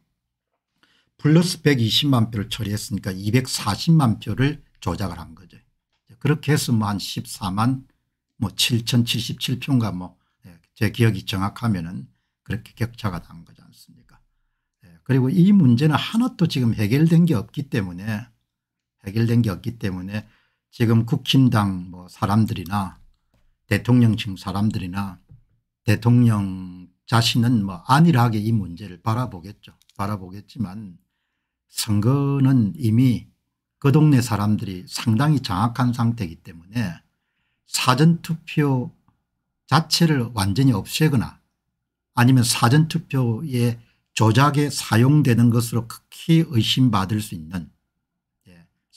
플러스 120만 표를 처리했으니까 240만 표를 조작을 한 거죠. 그렇게 해서 뭐한 14만 뭐 7,077표인가 뭐 뭐제 예, 기억이 정확하면은 그렇게 격차가 난 거지 않습니까. 예, 그리고 이 문제는 하나도 지금 해결된 게 없기 때문에 해결된 게 없기 때문에 지금 국힘당 뭐 사람들이나 대통령층 사람들이나 대통령 자신은 뭐 안일하게 이 문제를 바라보겠죠. 바라보겠지만 선거는 이미 그 동네 사람들이 상당히 장악한 상태이기 때문에 사전투표 자체를 완전히 없애거나 아니면 사전투표에 조작에 사용되는 것으로 극히 의심받을 수 있는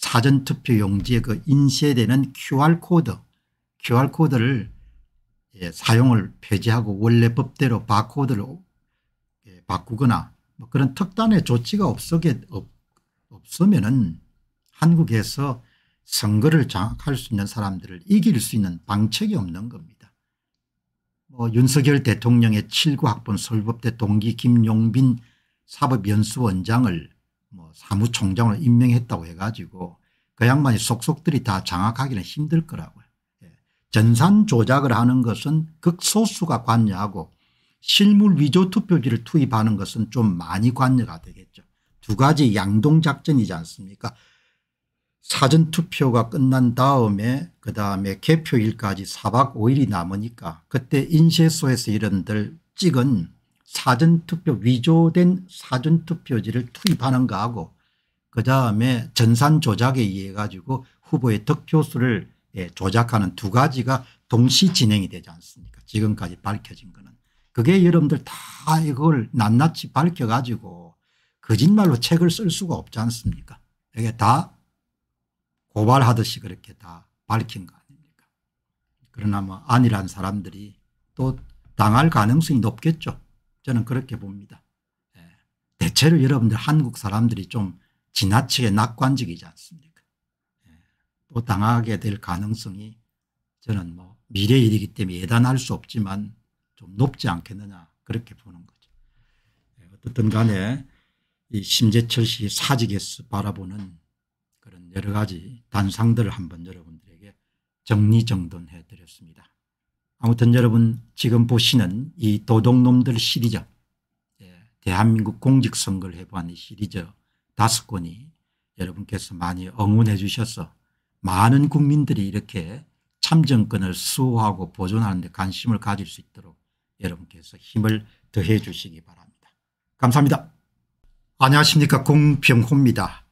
사전투표 용지에 그 인쇄되는 QR코드 QR코드를 예, 사용을 폐지하고 원래 법대로 바코드로 예, 바꾸거나 뭐 그런 특단의 조치가 없게, 없, 없으면은 한국에서 선거를 장악할 수 있는 사람들을 이길 수 있는 방책이 없는 겁니다. 뭐 윤석열 대통령의 7구 학번 설법대 동기 김용빈 사법연수원장을 뭐사무총장을 임명했다고 해가지고 그 양반이 속속들이 다 장악하기는 힘들 거라고요. 예. 전산 조작을 하는 것은 극소수가 관여하고 실물 위조 투표지를 투입하는 것은 좀 많이 관여가 되겠죠. 두 가지 양동작전이지 않습니까 사전투표가 끝난 다음에 그다음에 개표일까지 4박 5일이 남으니까 그때 인쇄소에서 이런들 찍은 사전투표 위조된 사전투표지를 투입하는가 하고 그다음에 전산 조작에 의해 가지고 후보의 득표수를 예, 조작하는 두 가지가 동시 진행이 되지 않습니까 지금까지 밝혀진 거는 그게 여러분들 다 이걸 낱낱이 밝혀가지고 거짓말로 책을 쓸 수가 없지 않습니까 이게 다 고발하듯이 그렇게 다 밝힌 거 아닙니까 그러나 뭐 아니란 사람들이 또 당할 가능성이 높겠죠 저는 그렇게 봅니다. 예. 대체로 여러분들 한국 사람들이 좀 지나치게 낙관적이지 않습니까 또 예. 뭐 당하게 될 가능성이 저는 뭐 미래 일이기 때문에 예단할 수 없지만 좀 높지 않겠느냐 그렇게 보는 거죠. 예, 어떻든 간에 이 심재철 씨 사직에서 바라보는 그런 여러 가지 단상들을 한번 여러분들에게 정리정돈해 드렸습니다. 아무튼 여러분 지금 보시는 이 도둑놈들 시리즈 예, 대한민국 공직선거를 해보하는 시리즈 다섯 권이 여러분께서 많이 응원해 주셔서 많은 국민들이 이렇게 참정권을 수호하고 보존하는 데 관심을 가질 수 있도록 여러분께서 힘을 더해 주시기 바랍니다. 감사합니다. 안녕하십니까 공평호입니다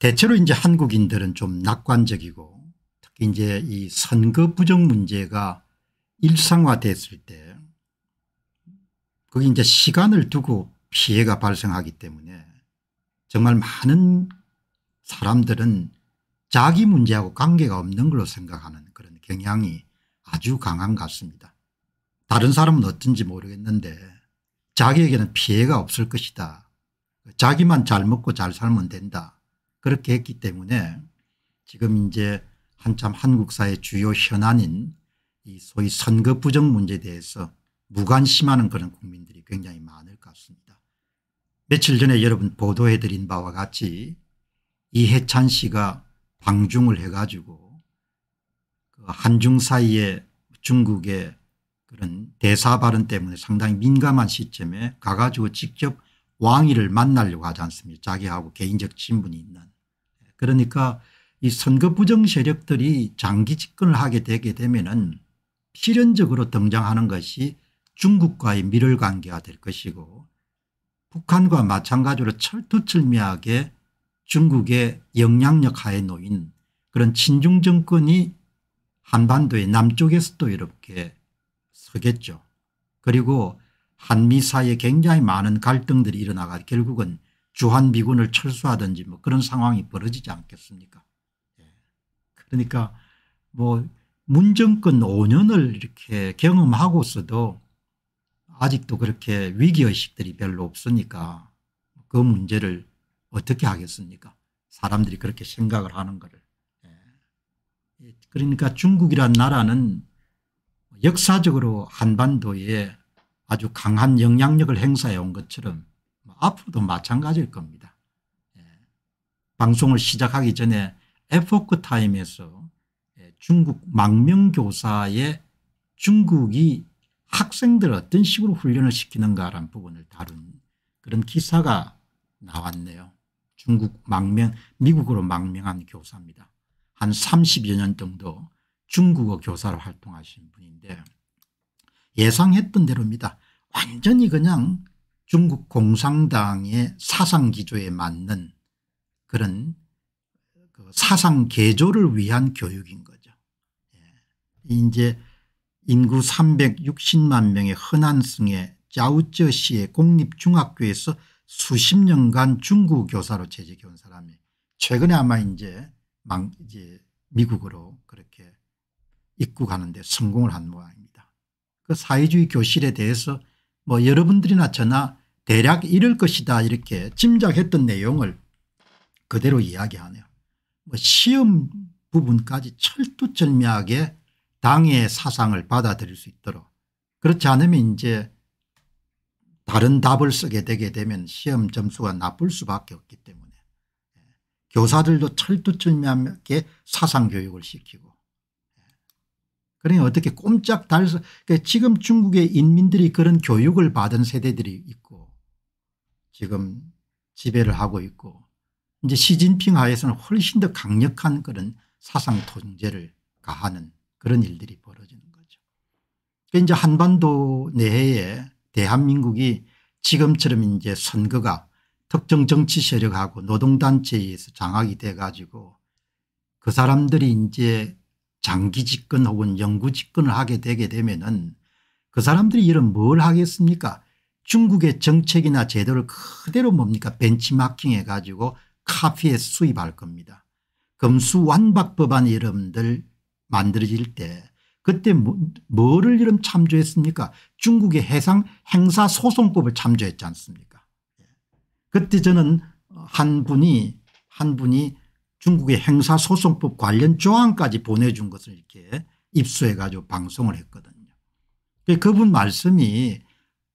대체로 이제 한국인들은 좀 낙관적이고 특히 이제 이 선거 부정 문제가 일상화됐을 때 거기 이제 시간을 두고 피해가 발생하기 때문에 정말 많은 사람들은 자기 문제하고 관계가 없는 걸로 생각하는 그런 경향이 아주 강한 것 같습니다. 다른 사람은 어떤지 모르겠는데 자기에게는 피해가 없을 것이다. 자기만 잘 먹고 잘 살면 된다. 그렇게 했기 때문에 지금 이제 한참 한국 사회 주요 현안인 이 소위 선거 부정 문제에 대해서 무관심하는 그런 국민들이 굉장히 많을 것 같습니다. 며칠 전에 여러분 보도해드린 바와 같이 이해찬 씨가 방중을 해가지고 그 한중 사이에 중국의 그런 대사 발언 때문에 상당히 민감한 시점에 가가지고 직접 왕위를 만나려고 하지 않습니까 자기하고 개인적 친분이 있는 그러니까 이 선거 부정 세력들이 장기 집권을 하게 되게 되면은 필연적으로 등장하는 것이 중국과의 밀월관계가 될 것이고 북한과 마찬가지로 철두철미하게 중국의 영향력 하에 놓인 그런 친중 정권이 한반도의 남쪽에서도 이렇게 서겠죠. 그리고 한미 사이에 굉장히 많은 갈등들이 일어나가 결국은 주한미군을 철수하든지 뭐 그런 상황이 벌어지지 않겠습니까. 예. 그러니까 뭐 문정권 5년을 이렇게 경험하고서도 아직도 그렇게 위기의식들이 별로 없으니까 그 문제를 어떻게 하겠습니까 사람들이 그렇게 생각을 하는 거를 예. 예, 그러니까 중국이란 나라는 역사적으로 한반도에 아주 강한 영향력을 행사해 온 것처럼 뭐 앞으로도 마찬가지일 겁니다. 예. 방송을 시작하기 전에 에포크 타임에서 중국 망명교사의 중국이 학생들 어떤 식으로 훈련을 시키는가라는 부분을 다룬 그런 기사가 나왔네요. 중국 망명 미국으로 망명한 교사입니다. 한 30여 년 정도 중국어 교사로 활동하신 분인데 예상했던 대로입니다. 완전히 그냥 중국 공산당의 사상기조에 맞는 그런 그 사상개조를 위한 교육인 것. 이제 인구 360만 명의 허난성의 자우쩌시의 공립중학교에서 수십 년간 중국교사로 재직해 온 사람이 최근에 아마 이제 망 이제 미국으로 그렇게 입국하는데 성공을 한 모양입니다. 그 사회주의 교실에 대해서 뭐 여러분들이나 저나 대략 이럴 것이다 이렇게 짐작했던 내용을 그대로 이야기하네요. 뭐 시험 부분까지 철두철미하게 당의 사상을 받아들일 수 있도록 그렇지 않으면 이제 다른 답을 쓰게 되게 되면 시험 점수가 나쁠 수밖에 없기 때문에 예, 교사들도 철두철미하게 사상교육을 시키고 예, 그러니 어떻게 꼼짝 달서 그러니까 지금 중국의 인민들이 그런 교육을 받은 세대들이 있고 지금 지배를 하고 있고 이제 시진핑 하에서는 훨씬 더 강력한 그런 사상 통제를 가하는 그런 일들이 벌어지는 거죠. 그러니까 이제 한반도 내에 대한민국이 지금처럼 이제 선거가 특정 정치 세력하고 노동단체에 의해서 장악이 돼 가지고 그 사람들이 이제 장기 집권 혹은 영구 집권을 하게 되게 되면은 그 사람들이 이런 뭘 하겠습니까 중국의 정책이나 제도를 그대로 뭡니까 벤치마킹 해 가지고 카피에 수입할 겁니다. 금수완박법안 여러분들 만들어질 때 그때 뭐, 뭐를 이름 참조했습니까 중국의 해상 행사 소송법을 참조했지 않습니까 그때 저는 한 분이 한 분이 중국의 행사 소송법 관련 조항까지 보내준 것을 이렇게 입수해 가지고 방송을 했거든요. 그, 그분 말씀이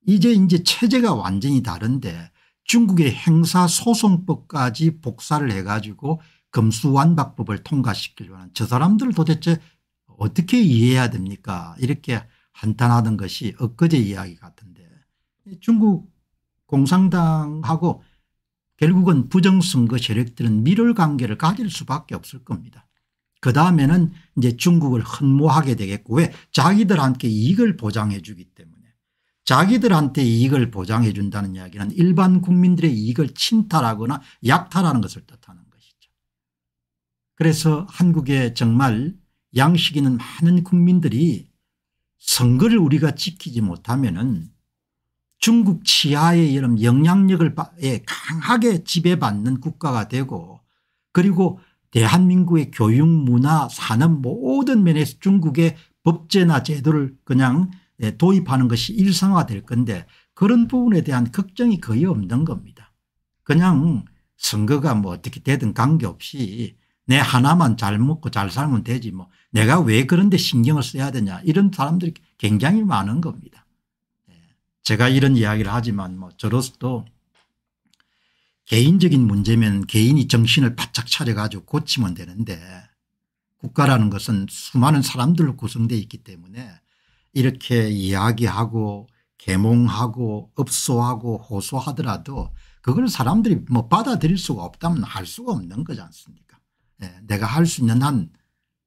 이제 이제 체제가 완전히 다른데 중국의 행사 소송법까지 복사를 해 가지고 검수완박법을 통과시키려 하는 저 사람들을 도대체 어떻게 이해해야 됩니까 이렇게 한탄하던 것이 엊그제 이야기 같은데 중국 공산당하고 결국은 부정선거 세력들은 밀월관계를 가질 수밖에 없을 겁니다. 그 다음에는 이제 중국을 흠모하게 되겠고 왜 자기들한테 이익을 보장해 주기 때문에 자기들한테 이익을 보장해 준다는 이야기는 일반 국민들의 이익을 침탈하거나 약탈하는 것을 뜻합니다 그래서 한국에 정말 양식 있는 많은 국민들이 선거를 우리가 지키지 못하면 은 중국 치하의 이런 영향력을 예, 강하게 지배받는 국가가 되고 그리고 대한민국의 교육 문화 산업 모든 면에서 중국의 법제나 제도를 그냥 예, 도입하는 것이 일상화될 건데 그런 부분에 대한 걱정이 거의 없는 겁니다. 그냥 선거가 뭐 어떻게 되든 관계없이 내 하나만 잘 먹고 잘 살면 되지 뭐 내가 왜 그런데 신경을 써야 되냐 이런 사람들이 굉장히 많은 겁니다. 예. 제가 이런 이야기를 하지만 뭐 저로서도 개인적인 문제면 개인이 정신을 바짝 차려가지고 고치면 되는데 국가라는 것은 수많은 사람들로 구성되어 있기 때문에 이렇게 이야기하고 계몽하고 읍소하고 호소하더라도 그걸 사람들이 뭐 받아들일 수가 없다면 할 수가 없는 거지 않습니까 예, 내가 할 수 있는 한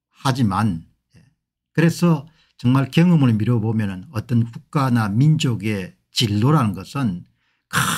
하지만 예. 그래서 정말 경험을 미뤄보면 어떤 국가나 민족의 진로라는 것은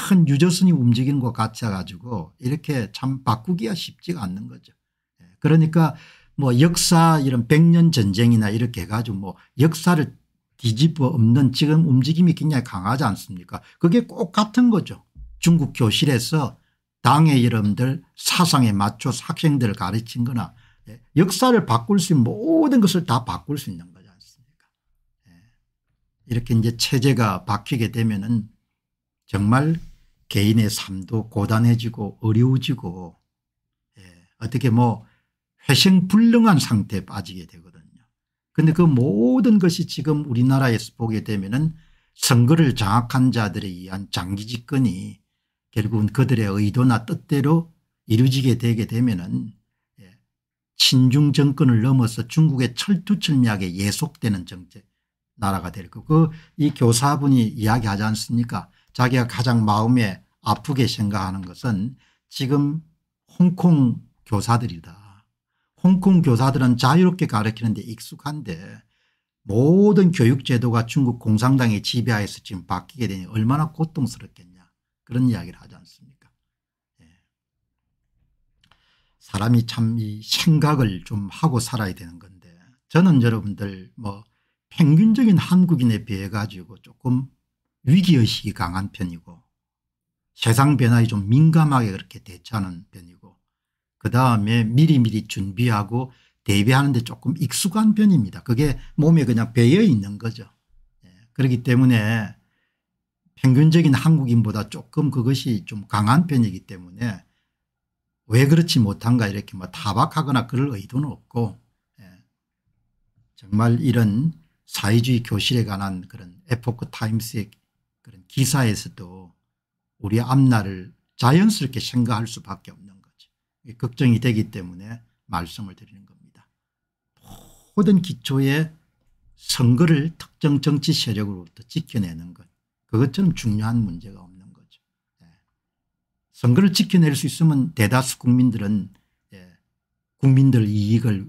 큰유저선이 움직이는 것 같아 가지고 이렇게 참 바꾸기가 쉽지가 않는 거죠. 예, 그러니까 뭐 역사 이런 백년 전쟁이나 이렇게 해가지고 뭐 역사를 뒤집어 엎는 지금 움직임이 굉장히 강하지 않습니까 그게 꼭 같은 거죠. 중국 교실에서 당의 이름들 사상에 맞춰서 학생들을 가르친 거나 예, 역사를 바꿀 수 있는 모든 것을 다 바꿀 수 있는 거지 않습니까 예. 이렇게 이제 체제가 바뀌게 되면 은 정말 개인의 삶도 고단해지고 어려워지고 예, 어떻게 뭐 회생불능한 상태에 빠지게 되거든요. 근데 그 모든 것이 지금 우리나라에서 보게 되면 은 선거를 장악한 자들에 의한 장기 집권이 결국은 그들의 의도나 뜻대로 이루어지게 되게 되면은 예, 친중 정권을 넘어서 중국의 철두철미하게 예속되는 정책 나라가 될 거고 그, 이 교사분이 이야기하지 않습니까 자기가 가장 마음에 아프게 생각하는 것은 지금 홍콩 교사들이다. 홍콩 교사들은 자유롭게 가르치는 데 익숙한데 모든 교육제도가 중국 공산당의 지배하에서 지금 바뀌게 되니 얼마나 고통스럽겠냐. 그런 이야기를 하지 않습니까? 예. 사람이 참이 생각을 좀 하고 살아야 되는 건데 저는 여러분들 뭐 평균적인 한국인에 비해 가지고 조금 위기의식이 강한 편이고 세상 변화에 좀 민감하게 그렇게 대처하는 편이고 그 다음에 미리미리 준비하고 대비하는 데 조금 익숙한 편입니다. 그게 몸에 그냥 배어 있는 거죠. 예. 그렇기 때문에 평균적인 한국인보다 조금 그것이 좀 강한 편이기 때문에 왜 그렇지 못한가 이렇게 뭐 타박하거나 그럴 의도는 없고 예. 정말 이런 사회주의 교실에 관한 그런 에포크 타임스의 그런 기사에서도 우리 앞날을 자연스럽게 생각할 수밖에 없는 거죠. 걱정이 되기 때문에 말씀을 드리는 겁니다. 모든 기초의 선거를 특정 정치 세력으로부터 지켜내는 것. 그것처럼 중요한 문제가 없는 거죠. 예. 선거를 지켜낼 수 있으면 대다수 국민들은 예. 국민들 이익을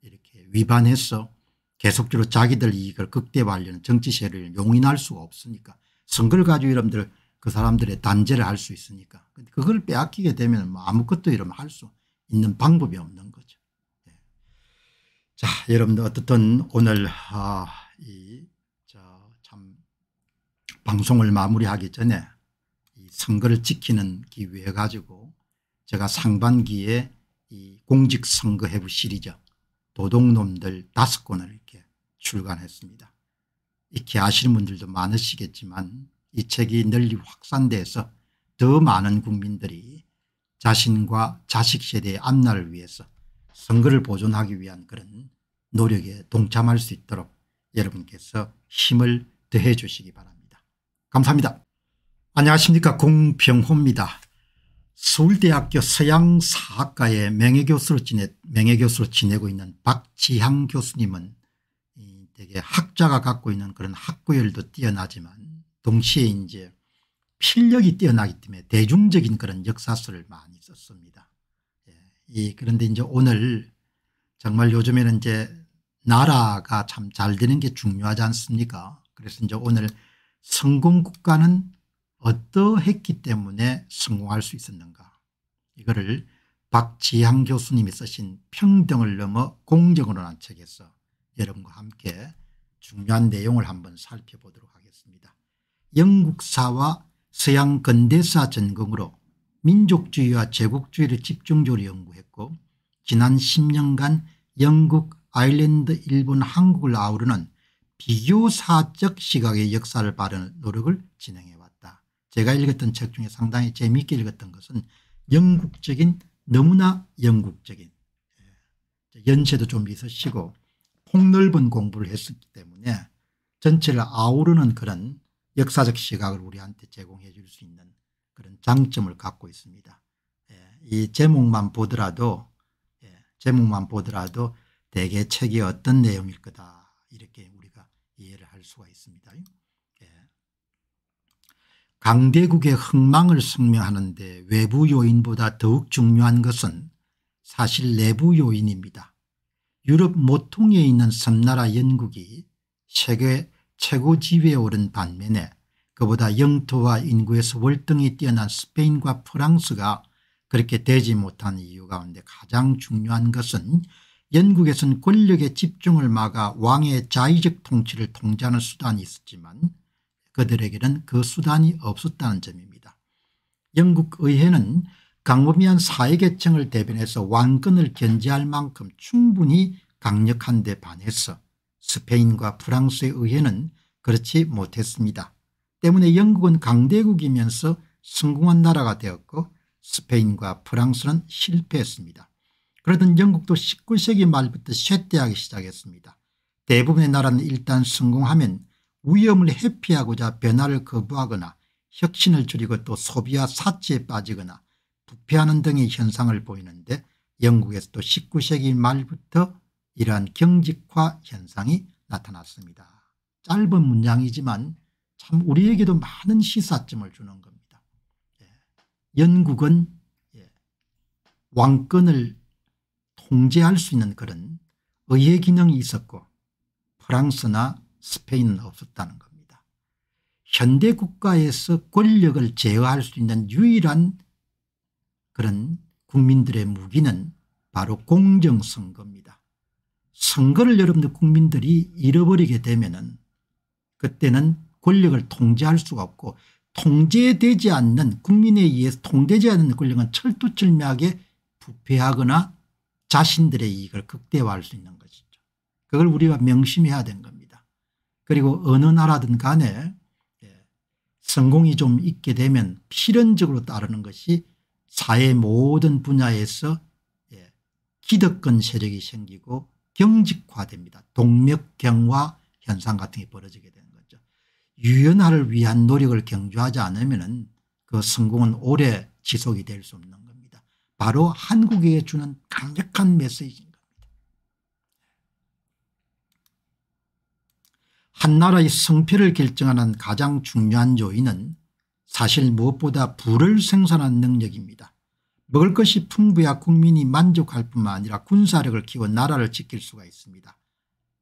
이렇게 위반해서 계속적으로 자기들 이익을 극대화하려는 정치 세력을 용인할 수가 없으니까 선거를 가지고 여러분들 그 사람들의 단죄를 할 수 있으니까 그걸 빼앗기게 되면 뭐 아무것도 이러면 할 수 있는 방법이 없는 거죠. 예. 자 여러분들 어떻든 오늘 아, 이 방송을 마무리하기 전에 이 선거를 지키는 기회 가지고 제가 상반기에 이 공직선거해부 시리즈 도둑놈들 다섯 권을 이렇게 출간했습니다. 익히 아시는 분들도 많으시겠지만 이 책이 널리 확산돼서 더 많은 국민들이 자신과 자식 세대의 앞날을 위해서 선거를 보존하기 위한 그런 노력에 동참할 수 있도록 여러분께서 힘을 더해 주시기 바랍니다. 감사합니다. 안녕하십니까 공병호입니다. 서울대학교 서양사학과의 명예교수로 지내 명예교수로 지내고 있는 박지향 교수님은 되게 학자가 갖고 있는 그런 학구열도 뛰어나지만 동시에 이제 필력이 뛰어나기 때문에 대중적인 그런 역사서를 많이 썼습니다. 예, 그런데 이제 오늘 정말 요즘에는 이제 나라가 참 잘 되는 게 중요하지 않습니까? 그래서 이제 오늘 성공국가는 어떠했기 때문에 성공할 수 있었는가 이거를 박지향 교수님이 쓰신 평등을 넘어 공정으로란 책에서 여러분과 함께 중요한 내용을 한번 살펴보도록 하겠습니다. 영국사와 서양 근대사 전공으로 민족주의와 제국주의를 집중적으로 연구했고 지난 10년간 영국, 아일랜드, 일본, 한국을 아우르는 기교사적 시각의 역사를 바라는 노력을 진행해 왔다. 제가 읽었던 책 중에 상당히 재미있게 읽었던 것은 영국적인 너무나 영국적인 예, 연세도 좀 있으시고 폭넓은 공부를 했었기 때문에 전체를 아우르는 그런 역사적 시각을 우리한테 제공해 줄 수 있는 그런 장점을 갖고 있습니다. 예, 이 제목만 보더라도 예, 제목만 보더라도 대개 책이 어떤 내용일 거다 이렇게 이해를 할 수가 있습니다. 예. 강대국의 흥망을 성명하는데 외부 요인보다 더욱 중요한 것은 사실 내부 요인입니다. 유럽 모퉁에 있는 섬나라 영국이 세계 최고 지위에 오른 반면에 그보다 영토와 인구에서 월등히 뛰어난 스페인과 프랑스가 그렇게 되지 못한 이유 가운데 가장 중요한 것은 영국에선 권력의 집중을 막아 왕의 자의적 통치를 통제하는 수단이 있었지만 그들에게는 그 수단이 없었다는 점입니다. 영국 의회는 강범위한 사회계층을 대변해서 왕권을 견제할 만큼 충분히 강력한 데 반해서 스페인과 프랑스의 의회는 그렇지 못했습니다. 때문에 영국은 강대국이면서 성공한 나라가 되었고 스페인과 프랑스는 실패했습니다. 그러던 영국도 19세기 말부터 쇠퇴하기 시작했습니다. 대부분의 나라는 일단 성공하면 위험을 회피하고자 변화를 거부하거나 혁신을 줄이고 또 소비와 사치에 빠지거나 부패하는 등의 현상을 보이는데 영국에서도 19세기 말부터 이러한 경직화 현상이 나타났습니다. 짧은 문장이지만 참 우리에게도 많은 시사점을 주는 겁니다. 예. 영국은 예, 왕권을 통제할 수 있는 그런 의회 기능이 있었고 프랑스나 스페인은 없었다는 겁니다. 현대 국가에서 권력을 제어할 수 있는 유일한 그런 국민들의 무기는 바로 공정선거입니다. 선거를 여러분들 국민들이 잃어버리게 되면은 그때는 권력을 통제할 수가 없고 통제되지 않는 국민에 의해서 통제되지 않는 권력은 철두철미하게 부패하거나 자신들의 이익을 극대화할 수 있는 것이죠. 그걸 우리가 명심해야 된 겁니다. 그리고 어느 나라든 간에 예, 성공이 좀 있게 되면 필연적으로 따르는 것이 사회 모든 분야에서 예, 기득권 세력이 생기고 경직화됩니다. 동력경화 현상 같은 게 벌어지게 되는 거죠. 유연화를 위한 노력을 경주하지 않으면 그 성공은 오래 지속이 될 수 없는 바로 한국에 주는 강력한 메시지인 겁니다. 한 나라의 성패를 결정하는 가장 중요한 요인은 사실 무엇보다 부를 생산한 능력입니다. 먹을 것이 풍부야 국민이 만족할 뿐만 아니라 군사력을 키워 나라를 지킬 수가 있습니다.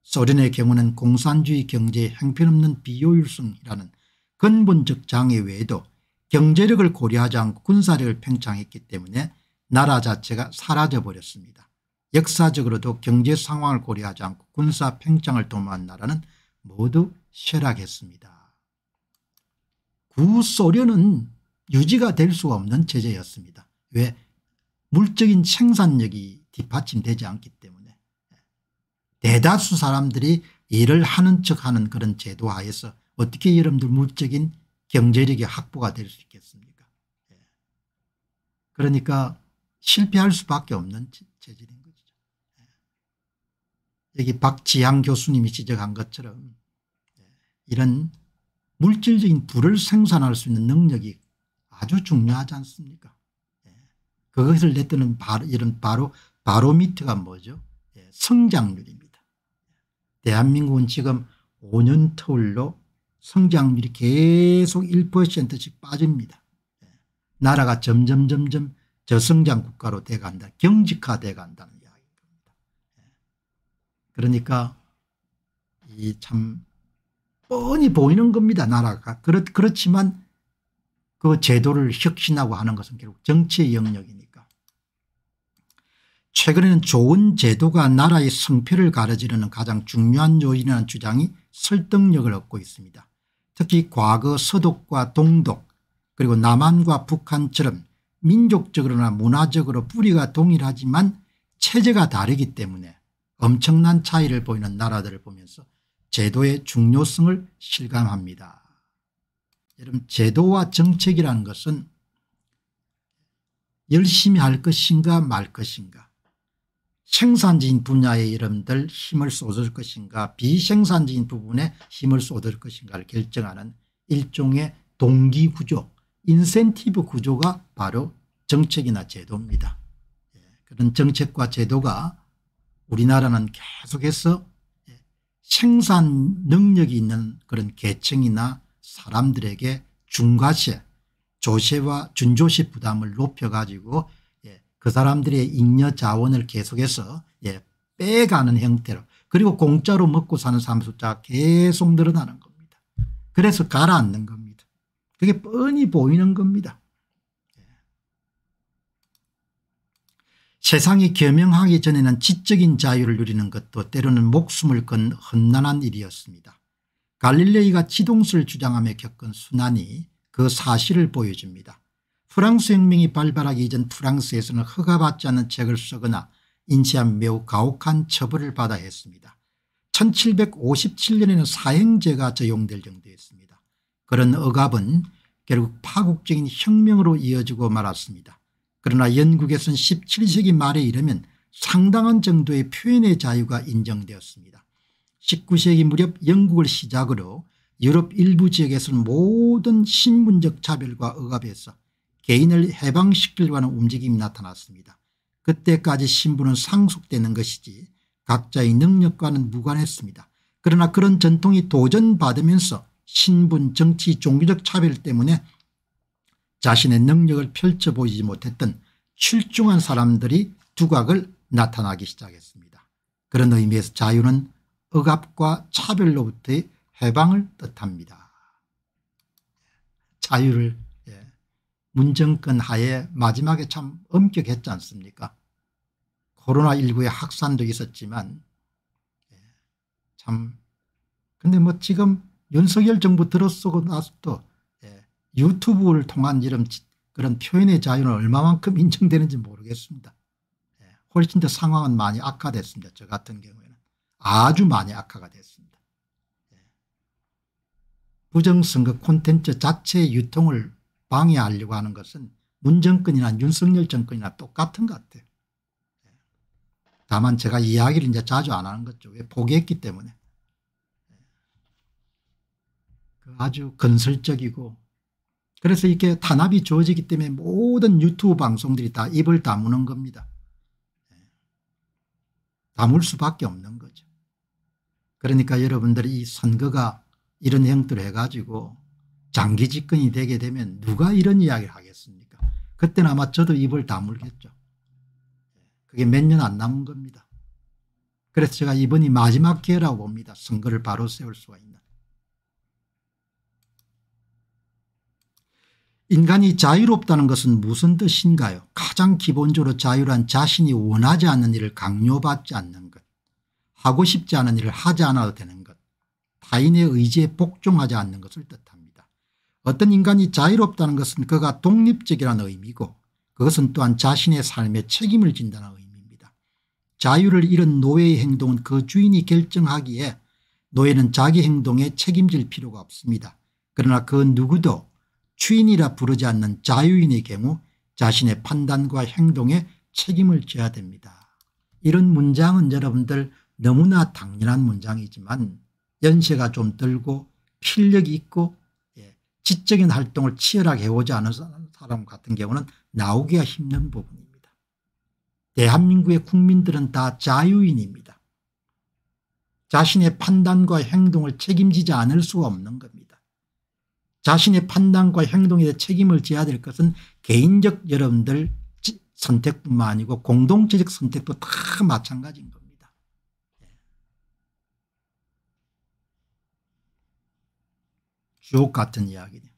소련의 경우는 공산주의 경제의 행편없는 비효율성이라는 근본적 장애 외에도 경제력을 고려하지 않고 군사력을 팽창했기 때문에 나라 자체가 사라져버렸습니다. 역사적으로도 경제 상황을 고려하지 않고 군사 팽창을 도모한 나라는 모두 쇠락했습니다. 구소련은 유지가 될수 없는 체제였습니다. 왜? 물적인 생산력이 뒷받침되지 않기 때문에 대다수 사람들이 일을 하는 척하는 그런 제도 하에서 어떻게 여러분들 물적인 경제력이 확보가 될 수 있겠습니까? 예. 그러니까 실패할 수밖에 없는 체질인 거죠. 예. 여기 박지향 교수님이 지적한 것처럼 예, 이런 물질적인 불을 생산할 수 있는 능력이 아주 중요하지 않습니까? 예. 그것을 내뜨 바로 이런 바로 바로미터가 뭐죠? 성장률입니다. 대한민국은 지금 5년 터울로 성장률이 계속 1%씩 빠집니다. 나라가 점점 점점 저성장 국가로 돼간다. 경직화돼 간다는 이야기입니다. 예. 그러니까 이 참 뻔히 보이는 겁니다. 나라가. 그렇, 그렇지만 그 제도를 혁신하고 하는 것은 결국 정치의 영역이니까. 최근에는 좋은 제도가 나라의 성패를 가르치려는 가장 중요한 요인이라는 주장이 설득력을 얻고 있습니다. 특히 과거 서독과 동독 그리고 남한과 북한처럼 민족적으로나 문화적으로 뿌리가 동일하지만 체제가 다르기 때문에 엄청난 차이를 보이는 나라들을 보면서 제도의 중요성을 실감합니다. 여러분 제도와 정책이라는 것은 열심히 할 것인가 말 것인가 생산적인 분야에 여러분들 힘을 쏟을 것인가 비생산적인 부분에 힘을 쏟을 것인가를 결정하는 일종의 동기구조 인센티브 구조가 바로 정책이나 제도입니다. 예, 그런 정책과 제도가 우리나라는 계속해서 예, 생산 능력이 있는 그런 계층이나 사람들에게 중과세 조세와 준조세 부담을 높여가지고 예, 그 사람들의 잉여 자원을 계속해서 빼가는 형태로 그리고 공짜로 먹고 사는 사람 숫자가 계속 늘어나는 겁니다. 그래서 가라앉는 겁니다. 그게 뻔히 보이는 겁니다. 세상이 겸명하기 전에는 지적인 자유를 누리는 것도 때로는 목숨을 건 험난한 일이었습니다. 갈릴레이가 지동수을 주장하며 겪은 수난이 그 사실을 보여줍니다. 프랑스 혁명이 발발하기 이전 프랑스에서는 허가받지 않은 책을 쓰거나 인쇄한 매우 가혹한 처벌을 받아 했습니다. 1757년에는 사형제가 적용될 정도였습니다. 그런 억압은 결국 파국적인 혁명으로 이어지고 말았습니다. 그러나 영국에서는 17세기 말에 이르면 상당한 정도의 표현의 자유가 인정되었습니다. 19세기 무렵 영국을 시작으로 유럽 일부 지역에서는 모든 신분적 차별과 억압에서 개인을 해방시키려고 는 움직임이 나타났습니다. 그때까지 신분은 상속되는 것이지 각자의 능력과는 무관했습니다. 그러나 그런 전통이 도전받으면서 신분, 정치, 종교적 차별 때문에 자신의 능력을 펼쳐 보이지 못했던 출중한 사람들이 두각을 나타나기 시작했습니다. 그런 의미에서 자유는 억압과 차별로부터의 해방을 뜻합니다. 자유를 예, 문정권 하에 마지막에 참 엄격했지 않습니까 코로나19의 확산도 있었지만 예, 참 근데 뭐 지금 윤석열 정부 들어서고 나서도 유튜브를 통한 이런 그런 표현의 자유는 얼마만큼 인정되는지 모르겠습니다. 예, 훨씬 더 상황은 많이 악화됐습니다. 저 같은 경우에는 아주 많이 악화가 됐습니다. 예. 부정선거 콘텐츠 자체의 유통을 방해하려고 하는 것은 문정권이나 윤석열 정권이나 똑같은 것 같아요. 예. 다만 제가 이야기를 이제 자주 안 하는 거죠. 왜 포기했기 때문에. 예. 그 아주 건설적이고 그래서 이렇게 탄압이 주어지기 때문에 모든 유튜브 방송들이 다 입을 다무는 겁니다. 예. 다물 수밖에 없는 거죠. 그러니까 여러분들이 이 선거가 이런 형태로 해가지고 장기 집권이 되게 되면 누가 이런 이야기를 하겠습니까? 그때는 아마 저도 입을 다물겠죠. 그게 몇 년 안 남은 겁니다. 그래서 제가 이번이 마지막 기회라고 봅니다. 선거를 바로 세울 수가 있는. 인간이 자유롭다는 것은 무슨 뜻인가요 가장 기본적으로 자유란 자신이 원하지 않는 일을 강요받지 않는 것 하고 싶지 않은 일을 하지 않아도 되는 것 타인의 의지에 복종하지 않는 것을 뜻합니다. 어떤 인간이 자유롭다는 것은 그가 독립적이라는 의미고 그것은 또한 자신의 삶에 책임을 진다는 의미입니다. 자유를 잃은 노예의 행동은 그 주인이 결정하기에 노예는 자기 행동에 책임질 필요가 없습니다. 그러나 그 누구도 주인이라 부르지 않는 자유인의 경우 자신의 판단과 행동에 책임을 져야 됩니다. 이런 문장은 여러분들 너무나 당연한 문장이지만 연세가 좀 들고 필력이 있고 예, 지적인 활동을 치열하게 해오지 않은 사람 같은 경우는 나오기가 힘든 부분입니다. 대한민국의 국민들은 다 자유인입니다. 자신의 판단과 행동을 책임지지 않을 수 없는 겁니다. 자신의 판단과 행동에 대해 책임을 져야 될 것은 개인적 여러분들 선택뿐만 아니고 공동체적 선택도 다 마찬가지인 겁니다. 예. 주옥 같은 이야기네요.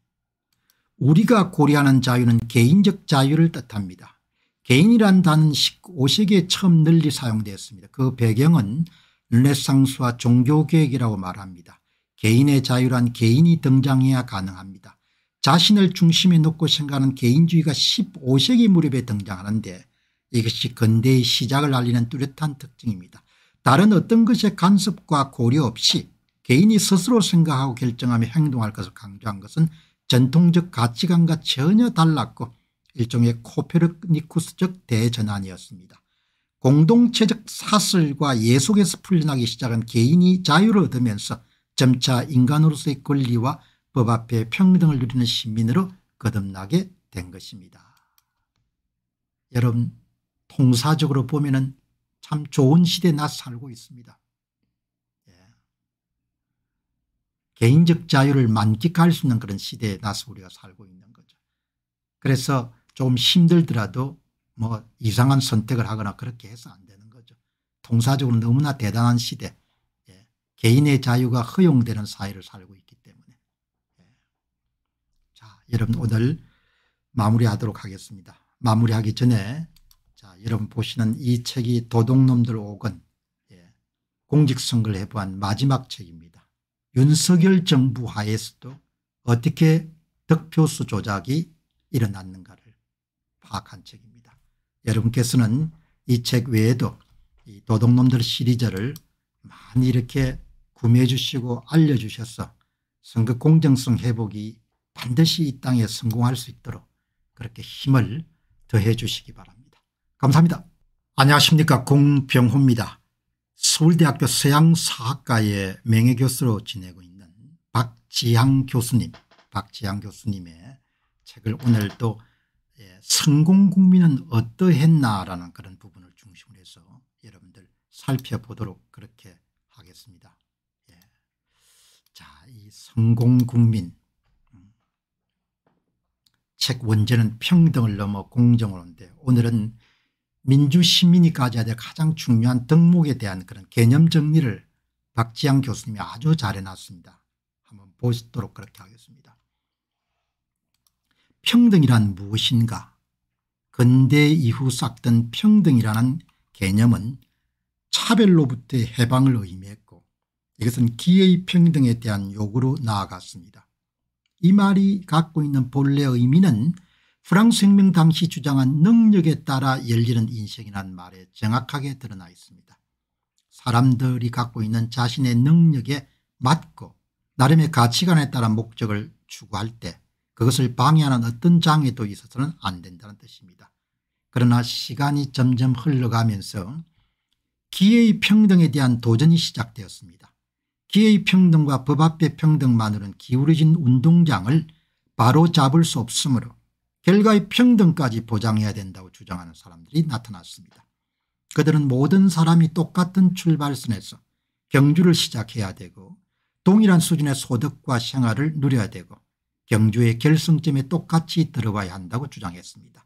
우리가 고려하는 자유는 개인적 자유를 뜻합니다. 개인이란 단은 15세기에 처음 널리 사용되었습니다. 그 배경은 르네상스와 종교개혁이라고 말합니다. 개인의 자유란 개인이 등장해야 가능합니다. 자신을 중심에 놓고 생각하는 개인주의가 15세기 무렵에 등장하는데 이것이 근대의 시작을 알리는 뚜렷한 특징입니다. 다른 어떤 것의 간섭과 고려 없이 개인이 스스로 생각하고 결정하며 행동할 것을 강조한 것은 전통적 가치관과 전혀 달랐고 일종의 코페르니쿠스적 대전환이었습니다. 공동체적 사슬과 예속에서 풀려나기 시작한 개인이 자유를 얻으면서 점차 인간으로서의 권리와 법 앞에 평등을 누리는 시민으로 거듭나게 된 것입니다. 여러분 통사적으로 보면 참 좋은 시대에 나 살고 있습니다. 예. 개인적 자유를 만끽할 수 있는 그런 시대에 나서 우리가 살고 있는 거죠. 그래서 조금 힘들더라도 뭐 이상한 선택을 하거나 그렇게 해서 안 되는 거죠. 통사적으로 너무나 대단한 시대 개인의 자유가 허용되는 사회를 살고 있기 때문에. 예. 자, 여러분 오늘 마무리하도록 하겠습니다. 마무리하기 전에 자, 여러분 보시는 이 책이 도둑놈들 5권 예, 공직선거를 해보한 마지막 책입니다. 윤석열 정부 하에서도 어떻게 득표수 조작이 일어났는가를 파악한 책입니다. 여러분께서는 이 책 외에도 이 도둑놈들 시리즈를 많이 이렇게 구매해 주시고 알려주셔서 선거 공정성 회복이 반드시 이 땅에 성공할 수 있도록 그렇게 힘을 더해 주시기 바랍니다. 감사합니다. 안녕하십니까 공병호입니다. 서울대학교 서양사학과의 명예교수로 지내고 있는 박지향 교수님 박지향 교수님의 책을 오늘 도 예, 성공국민은 어떠했나라는 그런 부분을 중심으로 해서 여러분들 살펴보도록 그렇게 하겠습니다. 자, 이 성공국민 책 원제는 평등을 넘어 공정으로인데 오늘은 민주시민이 가져야 될 가장 중요한 덕목에 대한 그런 개념 정리를 박지향 교수님이 아주 잘 해놨습니다. 한번 보시도록 그렇게 하겠습니다. 평등이란 무엇인가 근대 이후 싹든 평등이라는 개념은 차별로부터의 해방을 의미했고 이것은 기회평등에 대한 요구로 나아갔습니다. 이 말이 갖고 있는 본래 의미는 프랑스 혁명 당시 주장한 능력에 따라 열리는 인생이란 말에 정확하게 드러나 있습니다. 사람들이 갖고 있는 자신의 능력에 맞고 나름의 가치관에 따라 목적을 추구할 때 그것을 방해하는 어떤 장애도 있어서는 안 된다는 뜻입니다. 그러나 시간이 점점 흘러가면서 기회의 평등에 대한 도전이 시작되었습니다. 기회의 평등과 법 앞의 평등만으로는 기울어진 운동장을 바로잡을 수 없으므로 결과의 평등까지 보장해야 된다고 주장하는 사람들이 나타났습니다. 그들은 모든 사람이 똑같은 출발선에서 경주를 시작해야 되고 동일한 수준의 소득과 생활을 누려야 되고 경주의 결승점에 똑같이 들어와야 한다고 주장했습니다.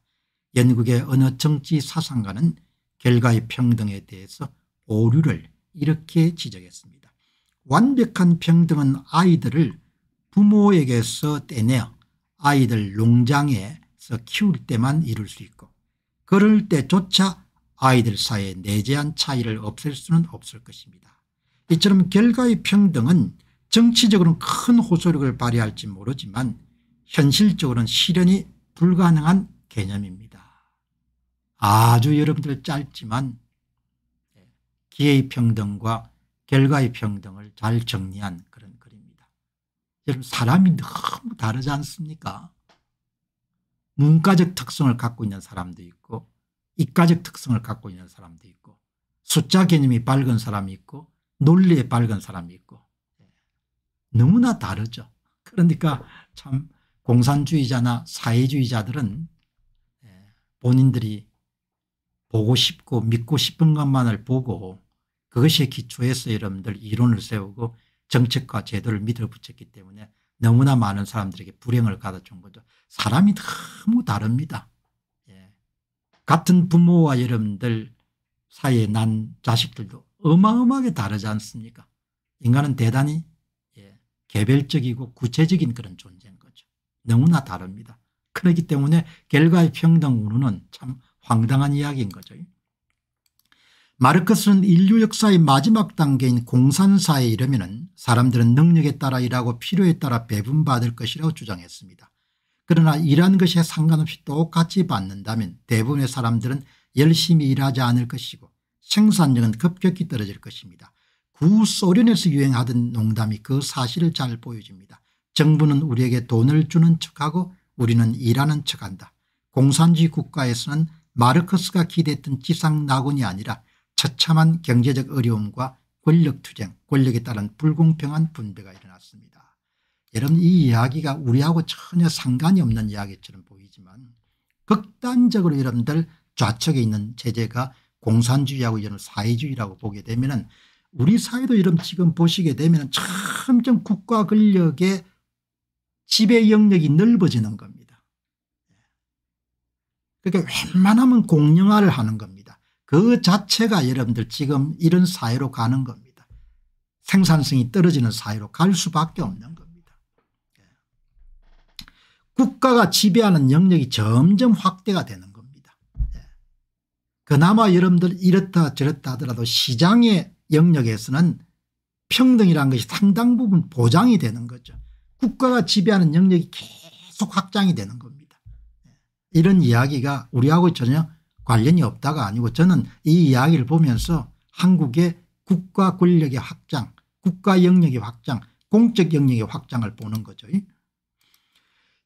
영국의 어느 정치 사상가는 결과의 평등에 대해서 오류를 이렇게 지적했습니다. 완벽한 평등은 아이들을 부모에게서 떼내어 아이들 농장에서 키울 때만 이룰 수 있고 그럴 때조차 아이들 사이에 내재한 차이를 없앨 수는 없을 것입니다. 이처럼 결과의 평등은 정치적으로는 큰 호소력을 발휘할지 모르지만 현실적으로는 실현이 불가능한 개념입니다. 아주 여러분들 짧지만 기회의 평등과 결과의 평등을 잘 정리한 그런 글입니다. 여러분 사람이 너무 다르지 않습니까? 문과적 특성을 갖고 있는 사람도 있고 이과적 특성을 갖고 있는 사람도 있고 숫자 개념이 밝은 사람이 있고 논리에 밝은 사람이 있고 예. 너무나 다르죠. 그러니까 참 공산주의자나 사회주의자들은 예, 본인들이 보고 싶고 믿고 싶은 것만을 보고 그것이 기초에서 여러분들 이론을 세우고 정책과 제도를 믿어 붙였기 때문에 너무나 많은 사람들에게 불행을 가다준 거죠. 사람이 너무 다릅니다. 예. 같은 부모와 여러분들 사이에 난 자식들도 어마어마하게 다르지 않습니까? 인간은 대단히 예. 개별적이고 구체적인 그런 존재인 거죠. 너무나 다릅니다. 그렇기 때문에 결과의 평등 우는 참 황당한 이야기인 거죠. 마르크스는 인류 역사의 마지막 단계인 공산사에 이르면 사람들은 능력에 따라 일하고 필요에 따라 배분받을 것이라고 주장했습니다. 그러나 일한 것에 상관없이 똑같이 받는다면 대부분의 사람들은 열심히 일하지 않을 것이고 생산력은 급격히 떨어질 것입니다. 구소련에서 유행하던 농담이 그 사실을 잘 보여줍니다. 정부는 우리에게 돈을 주는 척하고 우리는 일하는 척한다. 공산주의 국가에서는 마르크스가 기대했던 지상낙원이 아니라 처참한 경제적 어려움과 권력투쟁 권력에 따른 불공평한 분배가 일어났습니다. 여러분 이 이야기가 우리하고 전혀 상관이 없는 이야기처럼 보이지만 극단적으로 여러분들 좌측에 있는 제재가 공산주의하고 이런 사회주의라고 보게 되면 우리 사회도 이런 지금 보시게 되면 점점 국가 권력의 지배 영역이 넓어지는 겁니다. 그러니까 웬만하면 공영화를 하는 겁니다. 그 자체가 여러분들 지금 이런 사회로 가는 겁니다. 생산성이 떨어지는 사회로 갈 수밖에 없는 겁니다. 예. 국가가 지배하는 영역이 점점 확대가 되는 겁니다. 예. 그나마 여러분들 이렇다 저렇다 하더라도 시장의 영역에서는 평등이라는 것이 상당 부분 보장이 되는 거죠. 국가가 지배하는 영역이 계속 확장이 되는 겁니다. 예. 이런 이야기가 우리하고 전혀 관련이 없다가 아니고 저는 이 이야기를 보면서 한국의 국가 권력의 확장 국가 영역의 확장 공적 영역의 확장을 보는 거죠.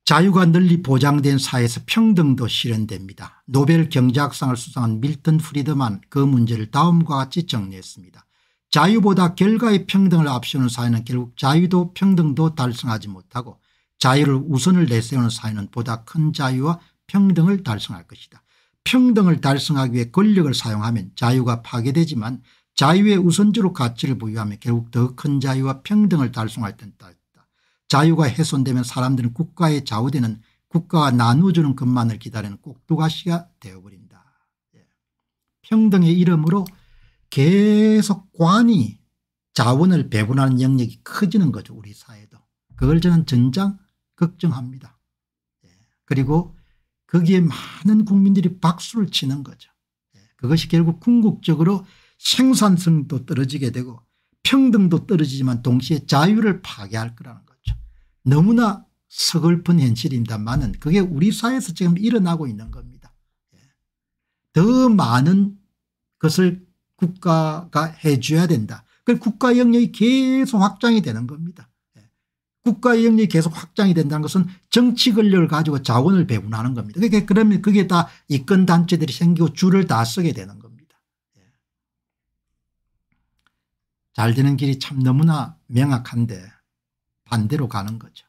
자유가 널리 보장된 사회에서 평등도 실현됩니다. 노벨 경제학상을 수상한 밀턴 프리드만 그 문제를 다음과 같이 정리했습니다. 자유보다 결과의 평등을 앞세우는 사회는 결국 자유도 평등도 달성하지 못하고 자유를 우선을 내세우는 사회는 보다 큰 자유와 평등을 달성할 것이다. 평등을 달성하기 위해 권력을 사용하면 자유가 파괴되지만 자유의 우선적 으로 가치를 보유하면 결국 더 큰 자유와 평등을 달성할 텐다. 자유가 훼손되면 사람들은 국가에 좌우되는 국가와 나누어주는 것만을 기다리는 꼭두가시가 되어버린다. 예. 평등의 이름으로 계속 관이 자원을 배분하는 영역이 커지는 거죠 우리 사회도. 그걸 저는 전장 걱정합니다. 예. 그리고 거기에 많은 국민들이 박수를 치는 거죠. 그것이 결국 궁극적으로 생산성도 떨어지게 되고 평등도 떨어지지만 동시에 자유를 파괴할 거라는 거죠. 너무나 서글픈 현실입니다만은 그게 우리 사회에서 지금 일어나고 있는 겁니다. 더 많은 것을 국가가 해줘야 된다. 그 국가 영역이 계속 확장이 되는 겁니다. 국가의 영역이 계속 확장이 된다는 것은 정치 권력을 가지고 자원을 배분하는 겁니다. 그러니까 그러면 그게 다 이권 단체들이 생기고 줄을 다 쓰게 되는 겁니다. 예. 잘 되는 길이 참 너무나 명확한데 반대로 가는 거죠.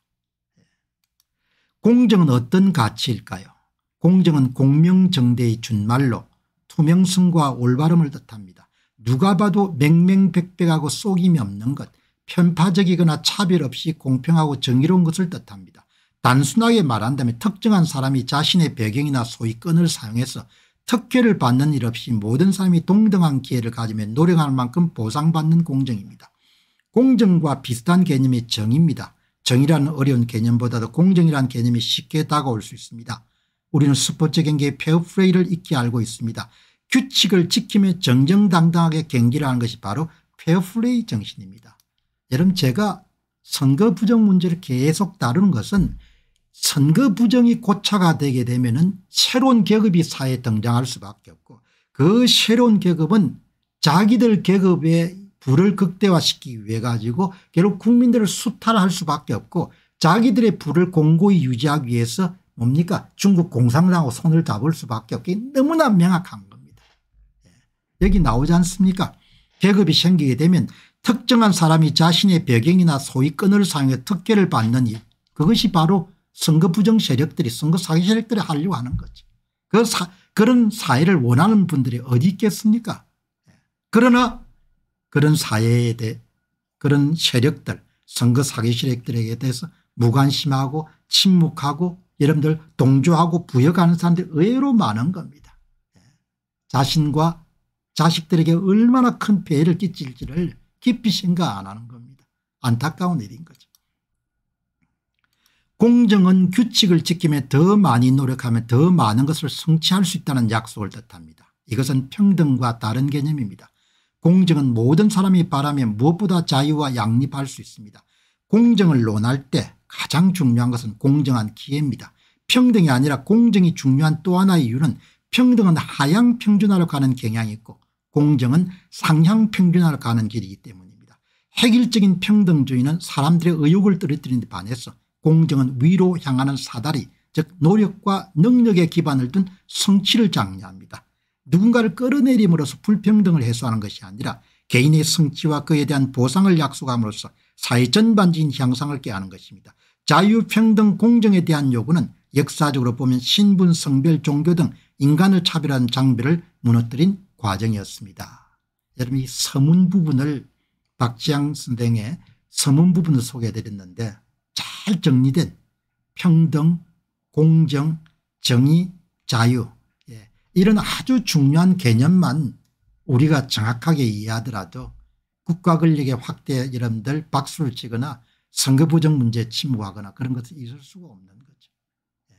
예. 공정은 어떤 가치일까요? 공정은 공명정대의 준말로 투명성과 올바름을 뜻합니다. 누가 봐도 맹맹백백하고 속임이 없는 것 편파적이거나 차별 없이 공평하고 정의로운 것을 뜻합니다. 단순하게 말한다면 특정한 사람이 자신의 배경이나 소위권을 사용해서 특혜를 받는 일 없이 모든 사람이 동등한 기회를 가지며 노력할 만큼 보상받는 공정입니다. 공정과 비슷한 개념이 정의입니다. 정의라는 어려운 개념보다도 공정이라는 개념이 쉽게 다가올 수 있습니다. 우리는 스포츠 경기의 페어플레이를 익히 알고 있습니다. 규칙을 지키며 정정당당하게 경기를 하는 것이 바로 페어플레이 정신입니다. 여러분 제가 선거 부정 문제를 계속 다루는 것은 선거 부정이 고차가 되게 되면 은 새로운 계급이 사회에 등장할 수밖에 없고 그 새로운 계급은 자기들 계급의 불을 극대화시키기 위해 가지고 결국 국민들을 수탈할 수밖에 없고 자기들의 불을 공고히 유지하기 위해서 뭡니까 중국 공산당하고 손을 잡을 수밖에 없기 너무나 명확한 겁니다. 예. 여기 나오지 않습니까 계급이 생기게 되면 특정한 사람이 자신의 배경이나 소위권을 사용해 특혜를 받는일 그것이 바로 선거 부정 세력들이 선거 사기 세력들이 하려고 하는 거지. 그 사, 그런 사회를 원하는 분들이 어디 있겠습니까 그러나 그런 사회에 대해 그런 세력들 선거 사기 세력들에게 대해서 무관심하고 침묵하고 여러분들 동조하고 부여하는 사람들이 의외로 많은 겁니다. 예. 자신과 자식들에게 얼마나 큰배를 끼칠지를 깊이 생각 안 하는 겁니다. 안타까운 일인 거죠. 공정은 규칙을 지킴에 더 많이 노력하면 더 많은 것을 성취할 수 있다는 약속을 뜻합니다. 이것은 평등과 다른 개념입니다. 공정은 모든 사람이 바라면 무엇보다 자유와 양립할 수 있습니다. 공정을 논할 때 가장 중요한 것은 공정한 기회입니다. 평등이 아니라 공정이 중요한 또 하나의 이유는 평등은 하향 평준화로 가는 경향이 있고 공정은 상향평균화로 가는 길이기 때문입니다. 획일적인 평등주의는 사람들의 의욕을 떨어뜨리는 데 반해서 공정은 위로 향하는 사다리 즉 노력과 능력에 기반을 둔 성취를 장려합니다. 누군가를 끌어내림으로써 불평등을 해소하는 것이 아니라 개인의 성취와 그에 대한 보상을 약속함으로써 사회 전반적인 향상을 깨하는 것입니다. 자유평등 공정에 대한 요구는 역사적으로 보면 신분 성별 종교 등 인간을 차별한 장비를 무너뜨린 과정이었습니다. 여러분 이 서문 부분을 박지향 선생의 서문 부분을 소개해드렸는데 잘 정리된 평등, 공정, 정의, 자유 예, 이런 아주 중요한 개념만 우리가 정확하게 이해하더라도 국가 권력의 확대 여러분들 박수를 치거나 선거 부정 문제 침묵하거나 그런 것은 있을 수가 없는 거죠. 예.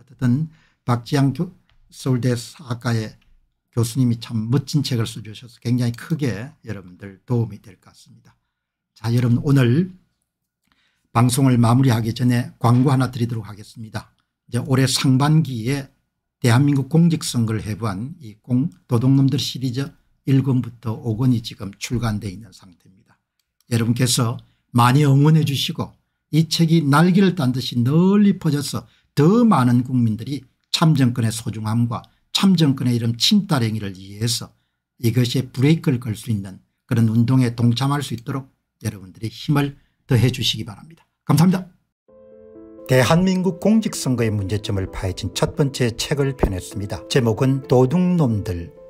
어쨌든 박지향 서울대 사학과의 교수님이 참 멋진 책을 써주셔서 굉장히 크게 여러분들 도움이 될 것 같습니다. 자 여러분 오늘 방송을 마무리하기 전에 광고 하나 드리도록 하겠습니다. 이제 올해 상반기에 대한민국 공직선거를 해부한 이 공, 도둑놈들 시리즈 1권부터 5권이 지금 출간되어 있는 상태입니다. 여러분께서 많이 응원해 주시고 이 책이 날개를 딴 듯이 널리 퍼져서 더 많은 국민들이 참정권의 소중함과 참정권의 이름 친딸행위를 이해해서 이것이 브레이크를 걸 수 있는 그런 운동에 동참할 수 있도록 여러분들이 힘을 더해 주시기 바랍니다. 감사합니다. 대한민국 공직선거의 문제점을 파헤친 첫 번째 책을 펴냈습니다. 제목은 도둑놈들